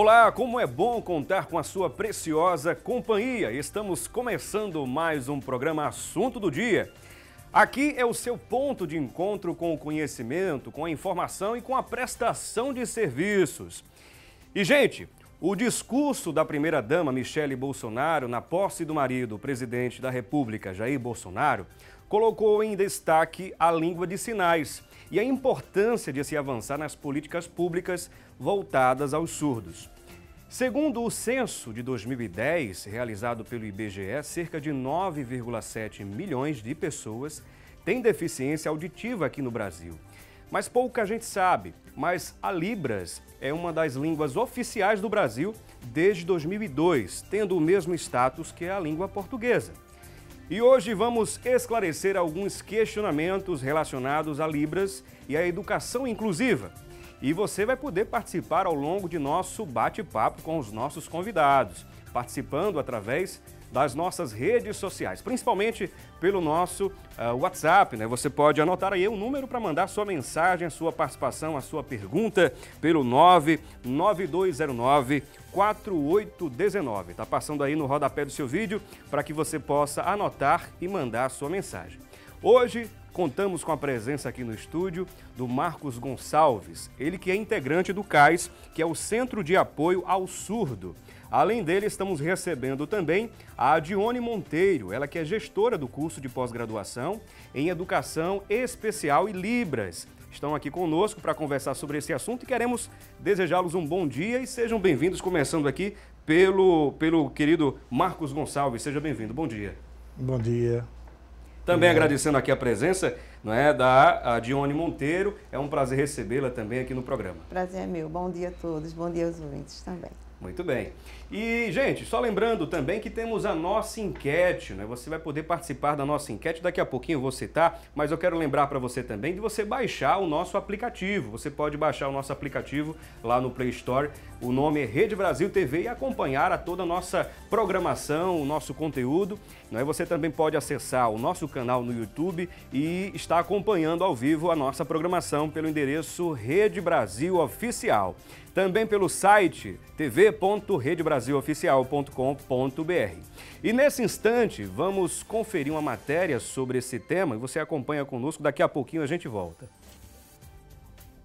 Olá, como é bom contar com a sua preciosa companhia. Estamos começando mais um programa Assunto do Dia. Aqui é o seu ponto de encontro com o conhecimento, com a informação e com a prestação de serviços. E, gente, o discurso da primeira-dama Michele Bolsonaro na posse do marido, presidente da República Jair Bolsonaro, colocou em destaque a língua de sinais e a importância de se avançar nas políticas públicas voltadas aos surdos. Segundo o censo de 2010, realizado pelo IBGE, cerca de 9,7 milhões de pessoas têm deficiência auditiva aqui no Brasil. Mas pouca gente sabe, mas a Libras é uma das línguas oficiais do Brasil desde 2002, tendo o mesmo status que a língua portuguesa. E hoje vamos esclarecer alguns questionamentos relacionados a Libras e à educação inclusiva. E você vai poder participar ao longo de nosso bate-papo com os nossos convidados, participando através das nossas redes sociais, principalmente pelo nosso uh, WhatsApp, né? Você pode anotar aí o um número para mandar sua mensagem, a sua participação, a sua pergunta pelo 99209 4819. Tá passando aí no rodapé do seu vídeo para que você possa anotar e mandar a sua mensagem. Hoje contamos com a presença aqui no estúdio do Marcos Gonçalves, ele que é integrante do CAIS, que é o Centro de Apoio ao Surdo. Além dele, estamos recebendo também a Dione Monteiro, ela que é gestora do curso de pós-graduação em Educação Especial e Libras. Estão aqui conosco para conversar sobre esse assunto e queremos desejá-los um bom dia e sejam bem-vindos, começando aqui pelo, pelo querido Marcos Gonçalves. Seja bem-vindo, bom dia. Bom dia. Também agradecendo aqui a presença não é, da Dione Monteiro. É um prazer recebê-la também aqui no programa. Prazer é meu. Bom dia a todos. Bom dia aos ouvintes também. Muito bem. E, gente, só lembrando também que temos a nossa enquete, né? Você vai poder participar da nossa enquete, daqui a pouquinho eu vou citar, mas eu quero lembrar para você também de você baixar o nosso aplicativo. Você pode baixar o nosso aplicativo lá no Play Store, o nome é Rede Brasil TV e acompanhar a toda a nossa programação, o nosso conteúdo. Né? Você também pode acessar o nosso canal no YouTube e estar acompanhando ao vivo a nossa programação pelo endereço Rede Brasil Oficial. Também pelo site tv.redebrasil.com brasiloficial.com.br. E nesse instante, vamos conferir uma matéria sobre esse tema e você acompanha conosco. Daqui a pouquinho a gente volta.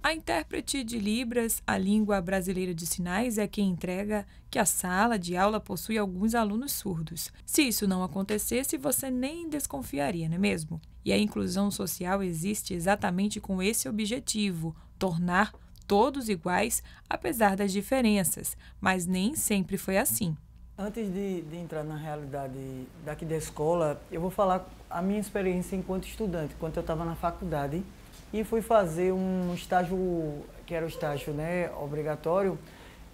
A intérprete de Libras, a língua brasileira de sinais, é quem entrega que a sala de aula possui alguns alunos surdos. Se isso não acontecesse, você nem desconfiaria, não é mesmo? E a inclusão social existe exatamente com esse objetivo: tornar todos iguais, apesar das diferenças, mas nem sempre foi assim. Antes de, de entrar na realidade daqui da escola, eu vou falar a minha experiência enquanto estudante, quando eu estava na faculdade e fui fazer um estágio, que era o estágio né, obrigatório,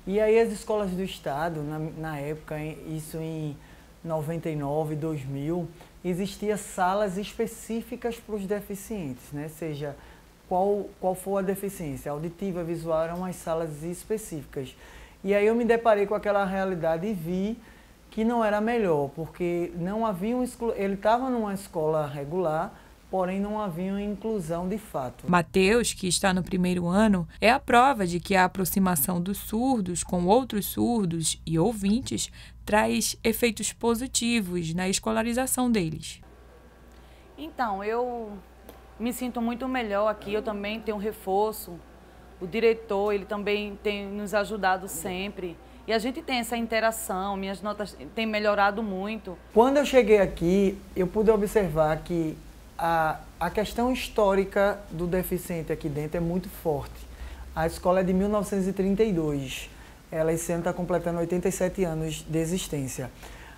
e aí as escolas do estado, na, na época, isso em 99, 2000, existia salas específicas para os deficientes, né? seja qual, qual foi a deficiência. auditiva, visual eram as salas específicas. E aí eu me deparei com aquela realidade e vi que não era melhor, porque não havia um exclu... ele estava numa escola regular, porém não havia inclusão de fato. Mateus, que está no primeiro ano, é a prova de que a aproximação dos surdos com outros surdos e ouvintes traz efeitos positivos na escolarização deles. Então, eu me sinto muito melhor aqui. Eu também tenho um reforço. O diretor, ele também tem nos ajudado sempre. E a gente tem essa interação, minhas notas têm melhorado muito. Quando eu cheguei aqui, eu pude observar que a, a questão histórica do deficiente aqui dentro é muito forte. A escola é de 1932. Ela esse ano está completando 87 anos de existência.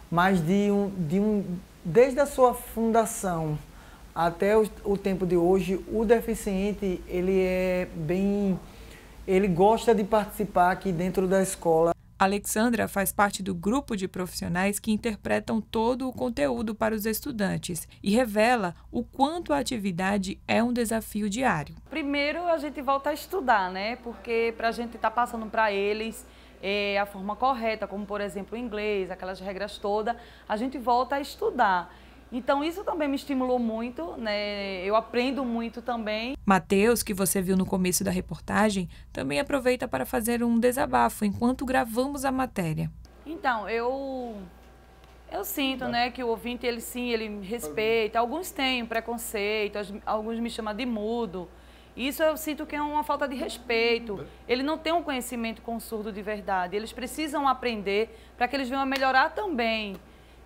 Mas de um, de um, desde a sua fundação até o, o, tempo de hoje, o deficiente, ele é bem. ele gosta de participar aqui dentro da escola. Alexandra faz parte do grupo de profissionais que interpretam todo o conteúdo para os estudantes e revela o quanto a atividade é um desafio diário. Primeiro, a gente volta a estudar, né? Porque para a gente estar tá passando para eles é, a forma correta, como por exemplo o inglês, aquelas regras todas, a gente volta a estudar. Então isso também me estimulou muito, né? Eu aprendo muito também. Mateus, que você viu no começo da reportagem, também aproveita para fazer um desabafo enquanto gravamos a matéria. Então, eu eu sinto, né, que o ouvinte ele sim, ele respeita. Alguns têm preconceito, alguns me chamam de mudo. Isso eu sinto que é uma falta de respeito. Ele não tem um conhecimento com surdo de verdade. Eles precisam aprender para que eles venham a melhorar também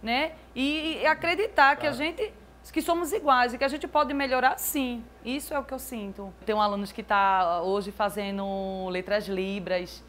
né? E, e acreditar que a gente que somos iguais e que a gente pode melhorar sim. Isso é o que eu sinto. tem um alunos que está ah, hoje fazendo letras libras.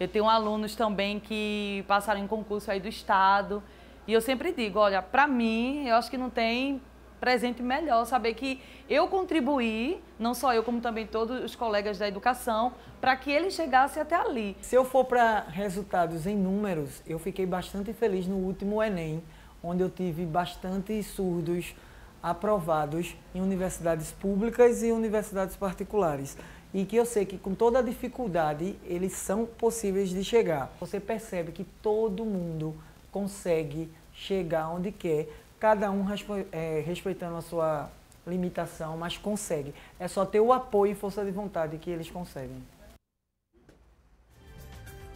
Eu tenho alunos também que passaram em concurso aí do estado. E eu sempre digo, olha, para mim, eu acho que não tem presente melhor saber que eu contribuí, não só eu, como também todos os colegas da educação, para que ele chegasse até ali. Se eu for para resultados em números, eu fiquei bastante feliz no último Enem onde eu tive bastante surdos aprovados em universidades públicas e universidades particulares. E que eu sei que com toda a dificuldade eles são possíveis de chegar. Você percebe que todo mundo consegue chegar onde quer, cada um é, respeitando a sua limitação, mas consegue. É só ter o apoio e força de vontade que eles conseguem.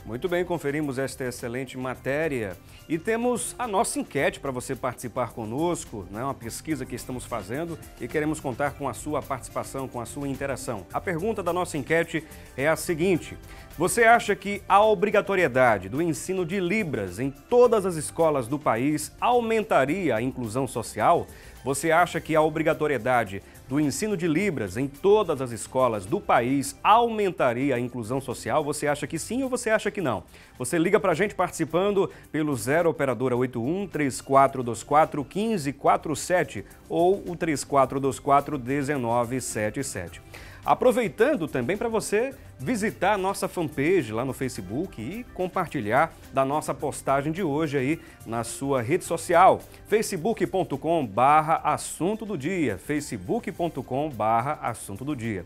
Muito bem, conferimos esta excelente matéria e temos a nossa enquete para você participar conosco, né? uma pesquisa que estamos fazendo e queremos contar com a sua participação, com a sua interação. A pergunta da nossa enquete é a seguinte: Você acha que a obrigatoriedade do ensino de Libras em todas as escolas do país aumentaria a inclusão social? Você acha que a obrigatoriedade do ensino de Libras em todas as escolas do país aumentaria a inclusão social? Você acha que sim ou você acha que não? Você liga para a gente participando pelo 0 Operadora 81 3424 1547 ou o 3424 1977. Aproveitando também para você visitar a nossa fanpage lá no Facebook e compartilhar da nossa postagem de hoje aí na sua rede social, facebook.com barra assunto do dia, facebook.com barra assunto do dia.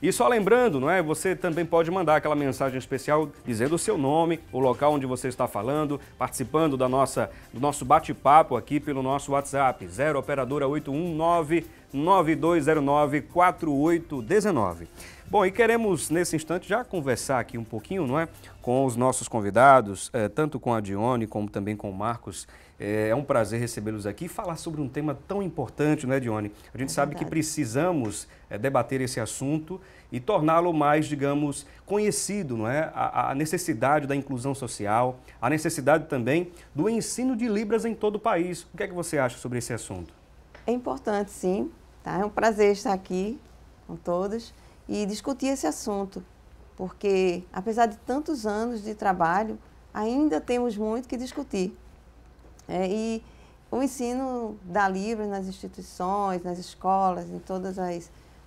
E só lembrando, não é? Você também pode mandar aquela mensagem especial dizendo o seu nome, o local onde você está falando, participando da nossa, do nosso bate-papo aqui pelo nosso WhatsApp, 0 operadora 819 9209 4819. Bom, e queremos nesse instante já conversar aqui um pouquinho, não é? Com os nossos convidados, eh, tanto com a Dione como também com o Marcos é, é um prazer recebê-los aqui e falar sobre um tema tão importante, né, Dione? A gente é sabe que precisamos é, debater esse assunto e torná-lo mais, digamos, conhecido, não é? A, a, necessidade da inclusão social, a necessidade também do ensino de Libras em todo o país. O que é que você acha sobre esse assunto? É importante, sim. Tá? É um prazer estar aqui com todos e discutir esse assunto, porque apesar de tantos anos de trabalho, ainda temos muito que discutir. É, e o ensino da Livre nas instituições, nas escolas, em todos os é,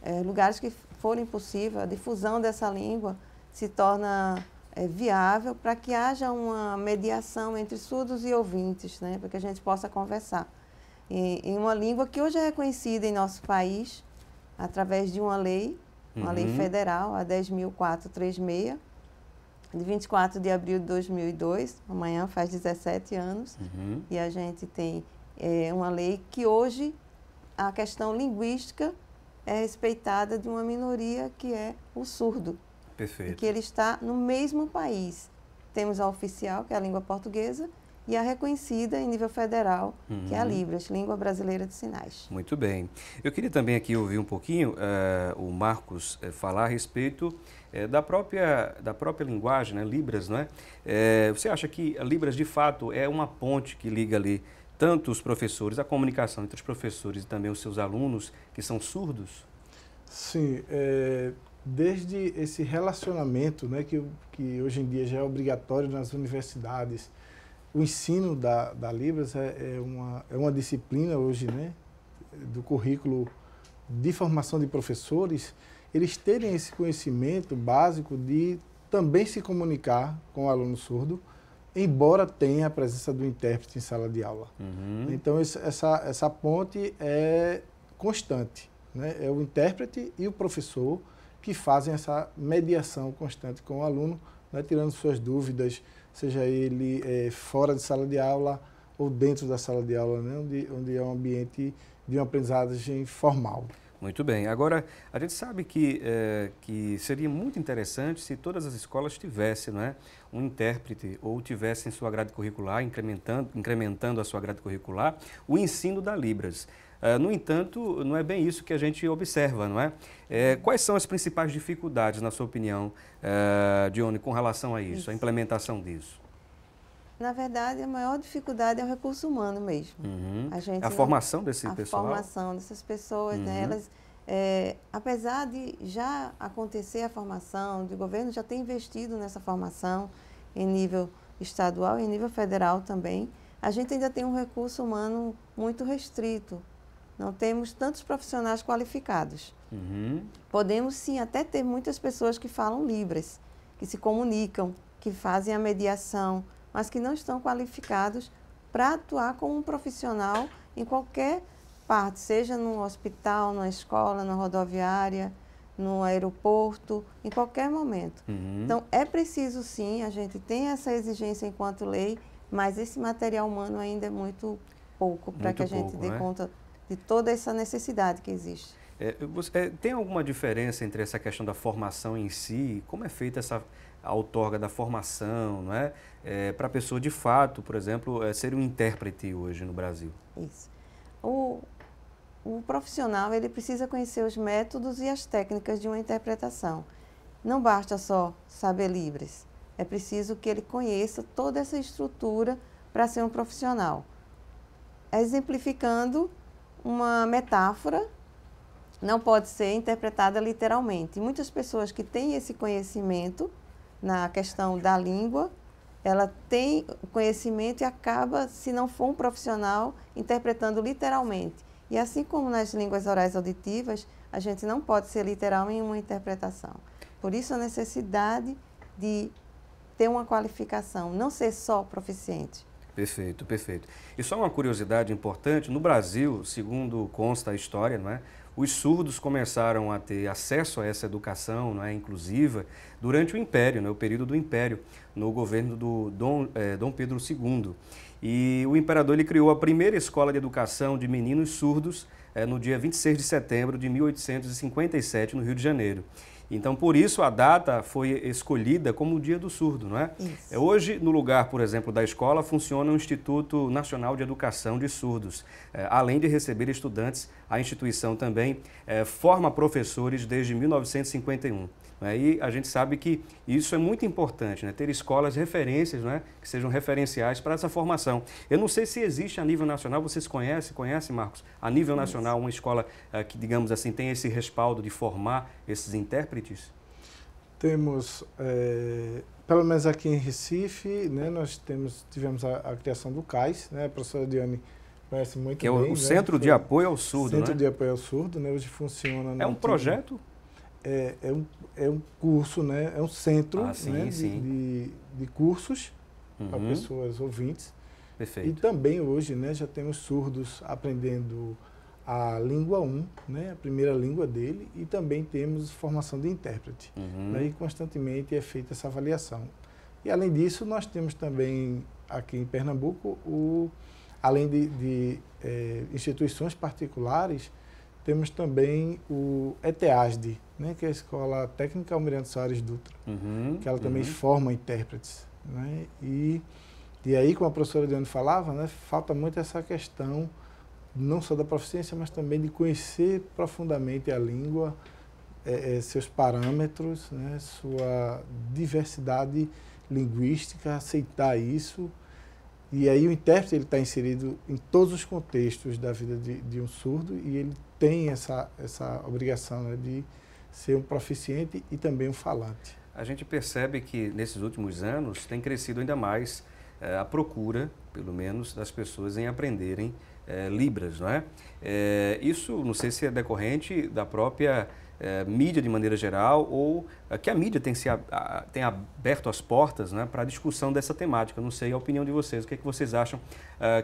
eh, lugares que forem possível, a difusão dessa língua se torna é, viável para que haja uma mediação entre surdos e ouvintes, né, para que a gente possa conversar. em uma língua que hoje é reconhecida em nosso país através de uma lei, uma uhum. lei federal, a 10.436, de 24 de abril de 2002, amanhã faz 17 anos, uhum. e a gente tem é, uma lei que hoje a questão linguística é respeitada de uma minoria que é o surdo. Perfeito. E que ele está no mesmo país. Temos a oficial, que é a língua portuguesa, e a reconhecida em nível federal, uhum. que é a uhum. Libras, Língua Brasileira de Sinais. Muito bem. Eu queria também aqui ouvir um pouquinho uh, o Marcos uh, falar a respeito uh, da, própria, da própria linguagem, né? Libras, não é? você acha que a Libras, de fato, é uma ponte que liga ali tanto os professores, a comunicação entre os professores e também os seus alunos que são surdos? Sim, é, desde esse relacionamento né, que, que hoje em dia já é obrigatório nas universidades, o ensino da, da Libras é, é, uma, é uma disciplina hoje, né, do currículo de formação de professores, eles terem esse conhecimento básico de também se comunicar com o aluno surdo, embora tenha a presença do intérprete em sala de aula. Uhum. Então, essa, essa ponte é constante. Né? É o intérprete e o professor que fazem essa mediação constante com o aluno, né? tirando suas dúvidas, seja ele é, fora de sala de aula ou dentro da sala de aula, né? onde, onde é um ambiente de uma aprendizagem formal. Muito bem. Agora, a gente sabe que, é, que seria muito interessante se todas as escolas tivessem não é, um intérprete ou tivessem sua grade curricular, incrementando, incrementando a sua grade curricular, o ensino da Libras. É, no entanto, não é bem isso que a gente observa, não é? é quais são as principais dificuldades, na sua opinião, Dione, é, com relação a isso, a implementação disso? Na verdade, a maior dificuldade é o recurso humano mesmo. Uhum. A, gente a formação desse a pessoal? A formação dessas pessoas, né? uhum. né? Elas, é, apesar de já acontecer a formação, o governo já tem investido nessa formação em nível estadual e em nível federal também, a gente ainda tem um recurso humano muito restrito. Não temos tantos profissionais qualificados. Uhum. Podemos sim até ter muitas pessoas que falam Libras, que se comunicam, que fazem a mediação, mas que não estão qualificados para atuar como um profissional em qualquer parte, seja no hospital, na escola, na rodoviária, no aeroporto, em qualquer momento. Uhum. Então é preciso sim, a gente tem essa exigência enquanto lei, mas esse material humano ainda é muito pouco para que a gente pouco, dê né? conta de toda essa necessidade que existe. É, você, é, tem alguma diferença entre essa questão da formação em si, como é feita essa outorga da formação, não é? é Para a pessoa de fato, por exemplo, é ser um intérprete hoje no Brasil. Isso. O, o profissional ele precisa conhecer os métodos e as técnicas de uma interpretação. Não basta só saber Libras. É preciso que ele conheça toda essa estrutura para ser um profissional. Exemplificando uma metáfora, não pode ser interpretada literalmente. Muitas pessoas que têm esse conhecimento na questão da língua, ela tem conhecimento e acaba, se não for um profissional, interpretando literalmente. E assim como nas línguas orais auditivas, a gente não pode ser literal em uma interpretação. Por isso a necessidade de ter uma qualificação, não ser só proficiente, Perfeito, perfeito. E só uma curiosidade importante: no Brasil, segundo consta a história, não é? os surdos começaram a ter acesso a essa educação não é, inclusiva durante o Império, é, o período do Império, no governo do Dom, é, Dom Pedro II. E o imperador ele criou a primeira escola de educação de meninos surdos é, no dia 26 de setembro de 1857, no Rio de Janeiro. Então, por isso, a data foi escolhida como o Dia do Surdo, não é? Isso. É, hoje, no lugar, por exemplo, da escola, funciona o Instituto Nacional de Educação de Surdos. É, além de receber estudantes, a instituição também é, forma professores desde 1951. Né? E a gente sabe que isso é muito importante, né? ter escolas referências, né? que sejam referenciais para essa formação. Eu não sei se existe a nível nacional, vocês conhecem, conhecem, Marcos, a nível nacional uma escola uh, que, digamos assim, tem esse respaldo de formar esses intérpretes? Temos, é, pelo menos aqui em Recife, né, nós temos, tivemos a, a criação do CAIS, né, a professora Diane conhece muito bem. Que é o, bem, o né? Centro de Apoio ao Surdo, Centro né? de Apoio ao Surdo, né, hoje funciona... É um antigo. projeto? é, é, um, é um curso, né? É um centro ah, sim, né? sim. De, de, de, cursos uhum. para pessoas ouvintes. Perfeito. E também hoje, né? Já temos surdos aprendendo a língua 1, um, né? A primeira língua dele. E também temos formação de intérprete. Uhum. Né? E constantemente é feita essa avaliação. E além disso, nós temos também aqui em Pernambuco, o, além de, de é, instituições particulares, temos também o ETEASD, né, que é a Escola Técnica Almirante Soares Dutra, uhum, que ela também uhum. forma intérpretes. Né? E, e aí, como a professora Diane falava, né, falta muito essa questão não só da proficiência, mas também de conhecer profundamente a língua, é, é, seus parâmetros, né, sua diversidade linguística, aceitar isso. E aí o intérprete está inserido em todos os contextos da vida de, de, um surdo e ele tem essa, essa obrigação né, de ser um proficiente e também um falante. A gente percebe que nesses últimos anos tem crescido ainda mais é, a procura, pelo menos, das pessoas em aprenderem é, Libras, não é? é? Isso não sei se é decorrente da própria é, mídia de maneira geral ou que a mídia tem, se, a, a, tem aberto as portas é, para a discussão dessa temática. Não sei a opinião de vocês, o que, é que vocês acham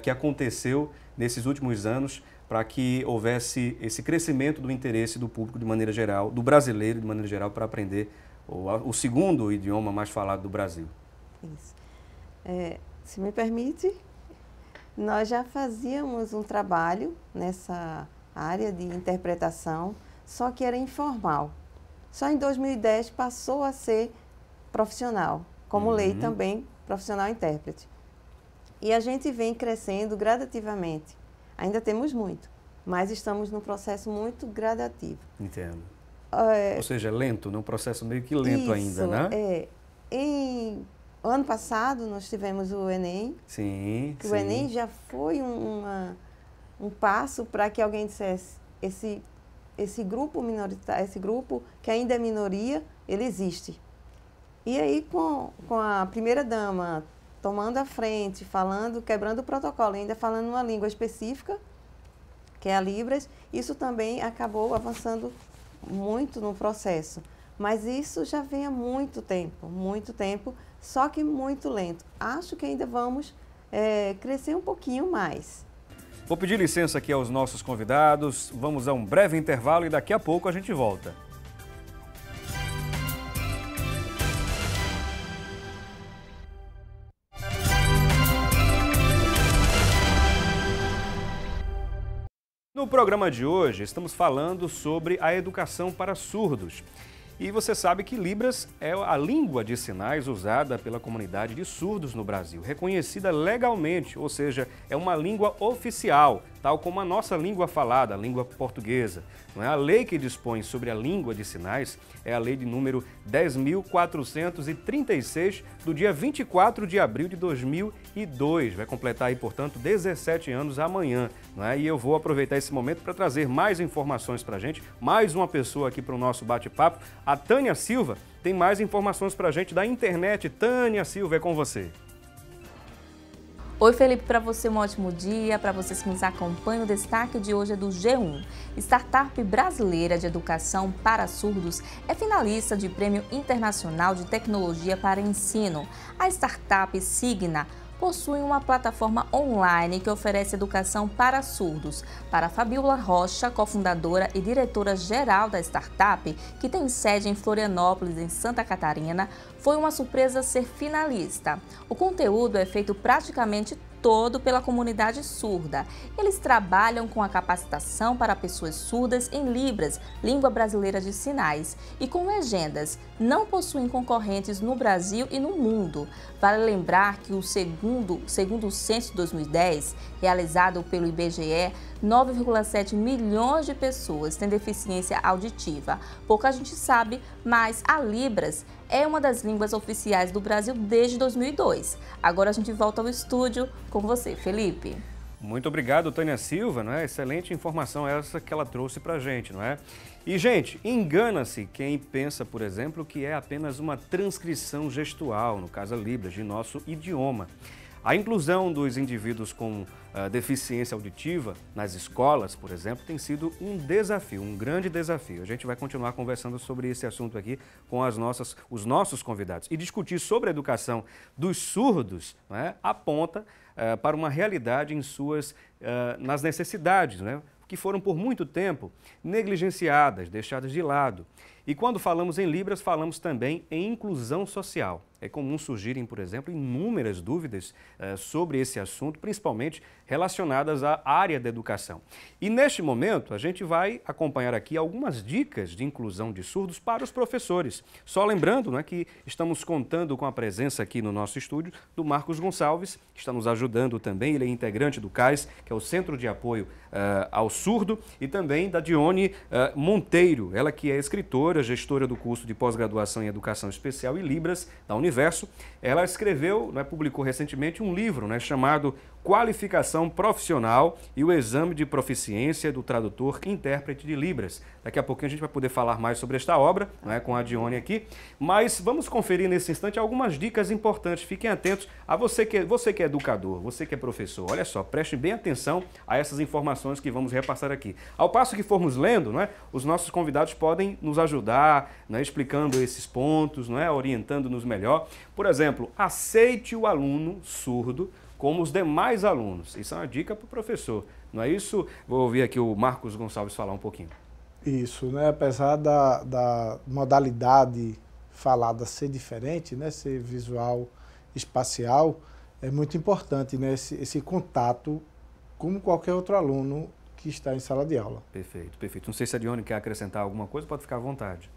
que aconteceu nesses últimos anos para que houvesse esse crescimento do interesse do público de maneira geral, do brasileiro de maneira geral, para aprender o, o, segundo idioma mais falado do Brasil. Isso. É, se me permite, nós já fazíamos um trabalho nessa área de interpretação, só que era informal. Só em 2010 passou a ser profissional, como uhum. lei também, profissional intérprete. E a gente vem crescendo gradativamente. Ainda temos muito, mas estamos num processo muito gradativo. Entendo. É, Ou seja, lento, num processo meio que lento isso, ainda, né? É. Em ano passado nós tivemos o Enem. Sim. Que sim. o Enem já foi um, uma, um passo para que alguém dissesse esse esse grupo minoritário, esse grupo que ainda é minoria, ele existe. E aí com, com a primeira dama tomando a frente, falando, quebrando o protocolo, ainda falando uma língua específica, que é a Libras, isso também acabou avançando muito no processo. Mas isso já vem há muito tempo, muito tempo, só que muito lento. Acho que ainda vamos é, crescer um pouquinho mais. Vou pedir licença aqui aos nossos convidados, vamos a um breve intervalo e daqui a pouco a gente volta. No programa de hoje, estamos falando sobre a educação para surdos. E você sabe que Libras é a língua de sinais usada pela comunidade de surdos no Brasil, reconhecida legalmente, ou seja, é uma língua oficial tal como a nossa língua falada, a língua portuguesa. Não é? A lei que dispõe sobre a língua de sinais é a lei de número 10.436, do dia 24 de abril de 2002. Vai completar aí, portanto, 17 anos amanhã. Não é? E eu vou aproveitar esse momento para trazer mais informações para a gente, mais uma pessoa aqui para o nosso bate-papo. A Tânia Silva tem mais informações para a gente da internet. Tânia Silva, é com você. Oi, Felipe, para você um ótimo dia. Para vocês que nos acompanham, o destaque de hoje é do G1. Startup brasileira de educação para surdos é finalista de Prêmio Internacional de Tecnologia para Ensino. A startup Signa possui uma plataforma online que oferece educação para surdos. Para Fabiola Rocha, cofundadora e diretora-geral da startup, que tem sede em Florianópolis, em Santa Catarina, foi uma surpresa ser finalista. O conteúdo é feito praticamente todo pela comunidade surda. Eles trabalham com a capacitação para pessoas surdas em Libras, língua brasileira de sinais, e com legendas. Não possuem concorrentes no Brasil e no mundo. Vale lembrar que o segundo, segundo o censo 2010, realizado pelo IBGE, 9,7 milhões de pessoas têm deficiência auditiva. Pouca gente sabe, mas a Libras é uma das línguas oficiais do Brasil desde 2002. Agora a gente volta ao estúdio com você, Felipe. Muito obrigado, Tânia Silva, não é? Excelente informação essa que ela trouxe para gente, não é? E, gente, engana-se quem pensa, por exemplo, que é apenas uma transcrição gestual, no caso a Libras, de nosso idioma. A inclusão dos indivíduos com a ah, deficiência auditiva nas escolas, por exemplo, tem sido um desafio, um grande desafio. A gente vai continuar conversando sobre esse assunto aqui com as nossas, os nossos convidados. E discutir sobre a educação dos surdos né, aponta uh, para uma realidade em suas, uh, nas necessidades, né, que foram por muito tempo negligenciadas, deixadas de lado. E quando falamos em Libras, falamos também em inclusão social. É comum surgirem, por exemplo, inúmeras dúvidas eh, sobre esse assunto, principalmente relacionadas à área da educação. E neste momento, a gente vai acompanhar aqui algumas dicas de inclusão de surdos para os professores. Só lembrando né, que estamos contando com a presença aqui no nosso estúdio do Marcos Gonçalves, que está nos ajudando também. Ele é integrante do CAIS, que é o Centro de Apoio eh, ao Surdo, e também da Dione eh, Monteiro, ela que é escritora, gestora do curso de pós-graduação em Educação Especial e Libras da Universidade Universo, ela escreveu, né, publicou recentemente um livro né, chamado qualificação profissional e o exame de proficiência do tradutor intérprete de Libras. Daqui a pouquinho a gente vai poder falar mais sobre esta obra, né, com a Dione aqui, mas vamos conferir nesse instante algumas dicas importantes. Fiquem atentos a você que, você que é educador, você que é professor. Olha só, preste bem atenção a essas informações que vamos repassar aqui. Ao passo que formos lendo, né, os nossos convidados podem nos ajudar, né, explicando esses pontos, né, orientando-nos melhor. Por exemplo, aceite o aluno surdo como os demais alunos. Isso é uma dica para o professor, não é isso? Vou ouvir aqui o Marcos Gonçalves falar um pouquinho. Isso, né? apesar da, da modalidade falada ser diferente, né? ser visual espacial, é muito importante né? esse, esse contato, como qualquer outro aluno que está em sala de aula. Perfeito, perfeito. Não sei se a Dione quer acrescentar alguma coisa, pode ficar à vontade.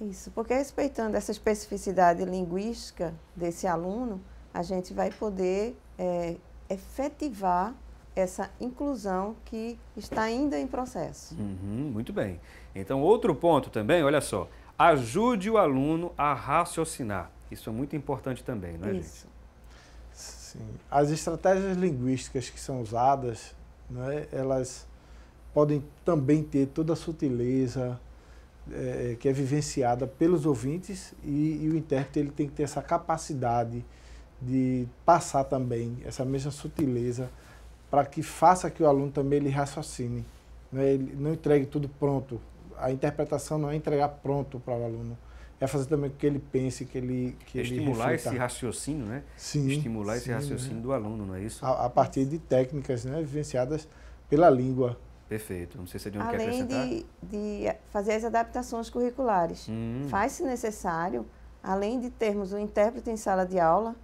Isso, porque respeitando essa especificidade linguística desse aluno, a gente vai poder é, efetivar essa inclusão que está ainda em processo. Uhum, muito bem. Então, outro ponto também, olha só, ajude o aluno a raciocinar. Isso é muito importante também, não é, Isso. gente? Sim. As estratégias linguísticas que são usadas, né, elas podem também ter toda a sutileza é, é, que é vivenciada pelos ouvintes e, e o intérprete ele tem que ter essa capacidade de de passar também essa mesma sutileza para que faça que o aluno também ele raciocine, né? ele não entregue tudo pronto. A interpretação não é entregar pronto para o aluno, é fazer também que ele pense, que ele que é estimular ele esse raciocínio, né? Sim, estimular sim, esse raciocínio né? do aluno, não é isso? A, a, partir de técnicas, né, vivenciadas pela língua. Perfeito. Não sei se é de onde Além quer acrescentar. De, de fazer as adaptações curriculares, hum. faz se necessário, além de termos um intérprete em sala de aula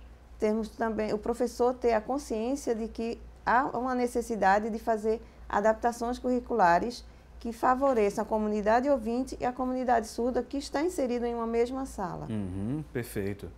temos também o professor ter a consciência de que há uma necessidade de fazer adaptações curriculares que favoreçam a comunidade ouvinte e a comunidade surda que está inserida em uma mesma sala. Uhum, perfeito.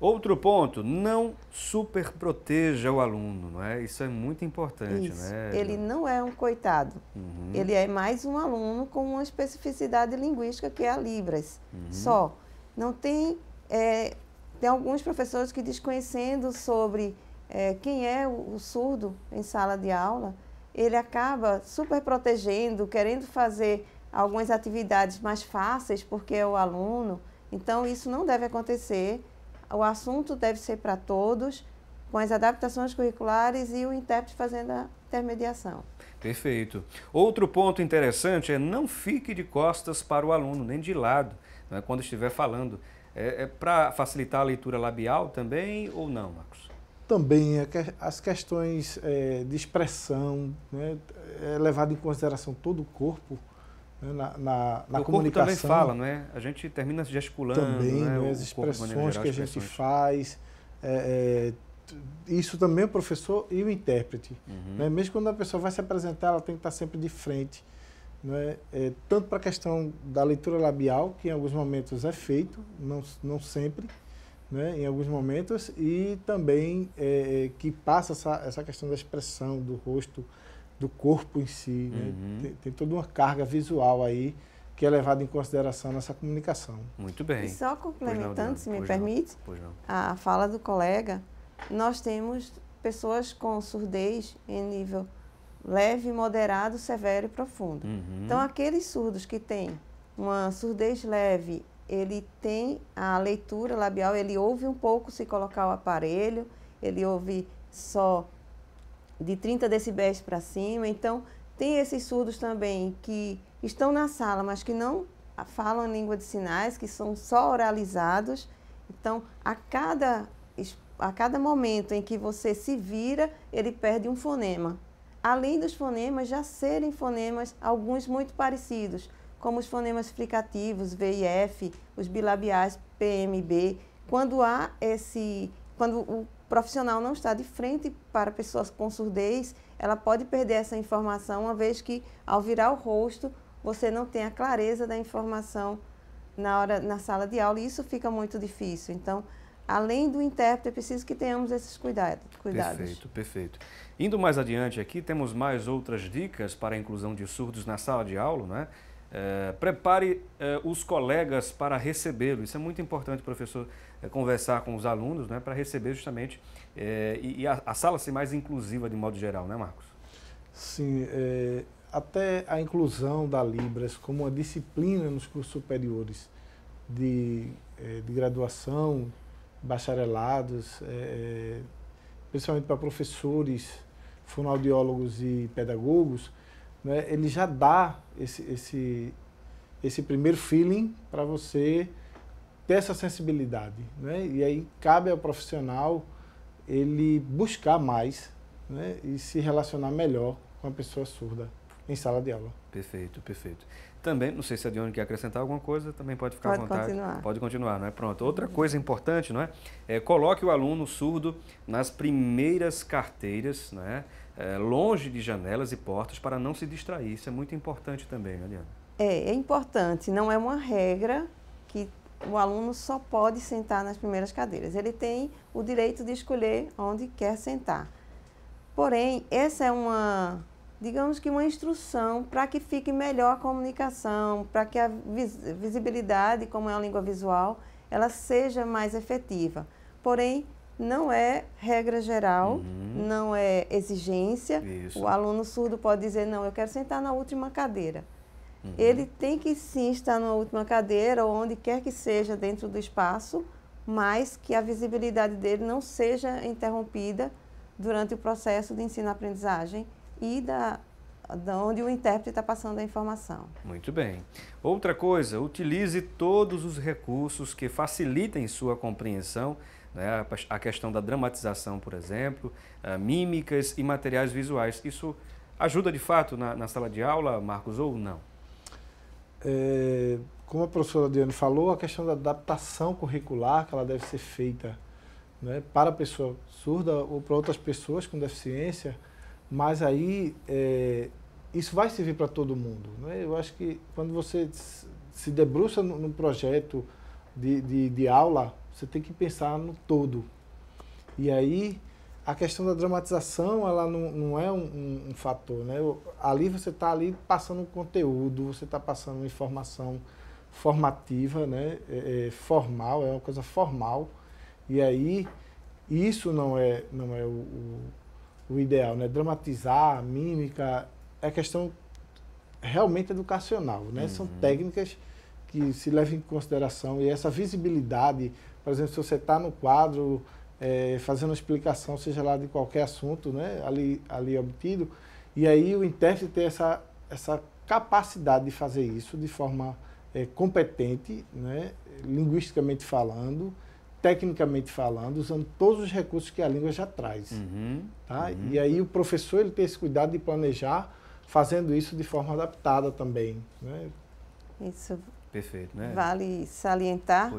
Outro ponto, não superproteja o aluno, não é? Isso é muito importante, Isso. né? Ele não é um coitado. Uhum. Ele é mais um aluno com uma especificidade linguística que é a Libras. Uhum. Só. Não tem é, tem alguns professores que desconhecendo sobre é, quem é o, surdo em sala de aula, ele acaba super protegendo, querendo fazer algumas atividades mais fáceis porque é o aluno. Então isso não deve acontecer. O assunto deve ser para todos, com as adaptações curriculares e o intérprete fazendo a intermediação. Perfeito. Outro ponto interessante é não fique de costas para o aluno, nem de lado, né, quando estiver falando. É, é para facilitar a leitura labial também ou não, Marcos? Também é as questões é, de expressão, né, é levado em consideração todo o corpo né, na, na, na o comunicação. O corpo também fala, não é? A gente termina gesticulando. Também, né, né as expressões geral, que a gente faz. É, é, isso também o professor e o intérprete. Uhum. Né, mesmo quando a pessoa vai se apresentar, ela tem que estar sempre de frente. Né? É, tanto para a questão da leitura labial, que em alguns momentos é feito, não, não sempre, né? em alguns momentos, e também é, é que passa essa, essa questão da expressão do rosto, do corpo em si. Né? Uhum. Tem, tem toda uma carga visual aí que é levada em consideração nessa comunicação. Muito bem. E só complementando, não. se me pois permite, não. a fala do colega, nós temos pessoas com surdez em nível leve, moderado, severo e profundo. Uhum. Então, aqueles surdos que têm uma surdez leve, ele tem a leitura labial, ele ouve um pouco se colocar o aparelho, ele ouve só de 30 decibéis para cima. Então, tem esses surdos também que estão na sala, mas que não falam língua de sinais, que são só oralizados. Então, a cada, a cada momento em que você se vira, ele perde um fonema além dos fonemas já serem fonemas, alguns muito parecidos, como os fonemas fricativos, V e F, os bilabiais, PMB, quando há esse, quando o profissional não está de frente para pessoas com surdez, ela pode perder essa informação, uma vez que ao virar o rosto, você não tem a clareza da informação na hora na sala de aula, e isso fica muito difícil. Então, além do intérprete, é preciso que tenhamos esses cuidados. Perfeito, perfeito. Indo mais adiante aqui, temos mais outras dicas para a inclusão de surdos na sala de aula, né? É, prepare é, os colegas para recebê-lo. Isso é muito importante, professor, é, conversar com os alunos né, para receber justamente e, e, a, a sala ser mais inclusiva de modo geral, né, Marcos? Sim, até a inclusão da Libras como uma disciplina nos cursos superiores de, de graduação, bacharelados, é, é, principalmente para professores, fonoaudiólogos e pedagogos, né, ele já dá esse, esse, esse primeiro feeling para você ter essa sensibilidade. Né? E aí cabe ao profissional ele buscar mais né, e se relacionar melhor com a pessoa surda em sala de aula. Perfeito, perfeito. Também, não sei se a Dione quer acrescentar alguma coisa, também pode ficar pode à vontade. Pode Continuar. Pode continuar. não é? Pronto. Outra coisa importante, não é? é coloque o aluno surdo nas primeiras carteiras, não é? é? longe de janelas e portas para não se distrair. Isso é muito importante também, né, Diana? É, é importante. Não é uma regra que o aluno só pode sentar nas primeiras cadeiras. Ele tem o direito de escolher onde quer sentar. Porém, essa é uma digamos que uma instrução para que fique melhor a comunicação, para que a visibilidade, como é a língua visual, ela seja mais efetiva. Porém, não é regra geral, uhum. não é exigência. Isso. O aluno surdo pode dizer, não, eu quero sentar na última cadeira. Uhum. Ele tem que sim estar na última cadeira, ou onde quer que seja dentro do espaço, mas que a visibilidade dele não seja interrompida durante o processo de ensino-aprendizagem e da, da onde o intérprete está passando a informação. Muito bem. Outra coisa, utilize todos os recursos que facilitem sua compreensão né, a questão da dramatização, por exemplo, ah, mímicas e materiais visuais. Isso ajuda de fato na, na sala de aula, Marcos, ou não? É, como a professora Diane falou, a questão da adaptação curricular que ela deve ser feita né, para a pessoa surda ou para outras pessoas com deficiência mas aí é, isso vai servir para todo mundo. Né? Eu acho que quando você se debruça num projeto de, de, de aula, você tem que pensar no todo. E aí a questão da dramatização ela não, não é um, um, um fator né eu, ali você está ali passando conteúdo você está passando informação formativa né é, é, formal é uma coisa formal e aí isso não é não é o o ideal, né? Dramatizar, mímica, é questão realmente educacional, né? Uhum. São técnicas que se levam em consideração e essa visibilidade, por exemplo, se você está no quadro é, fazendo uma explicação, seja lá de qualquer assunto, né? Ali, ali obtido, e aí o intérprete tem essa, essa capacidade de fazer isso de forma é, competente, né? linguisticamente falando, tecnicamente falando, usando todos os recursos que a língua já traz. Uhum, tá? Uhum. E aí o professor ele tem esse cuidado de planejar, fazendo isso de forma adaptada também. Né? Isso. Perfeito, né? Vale salientar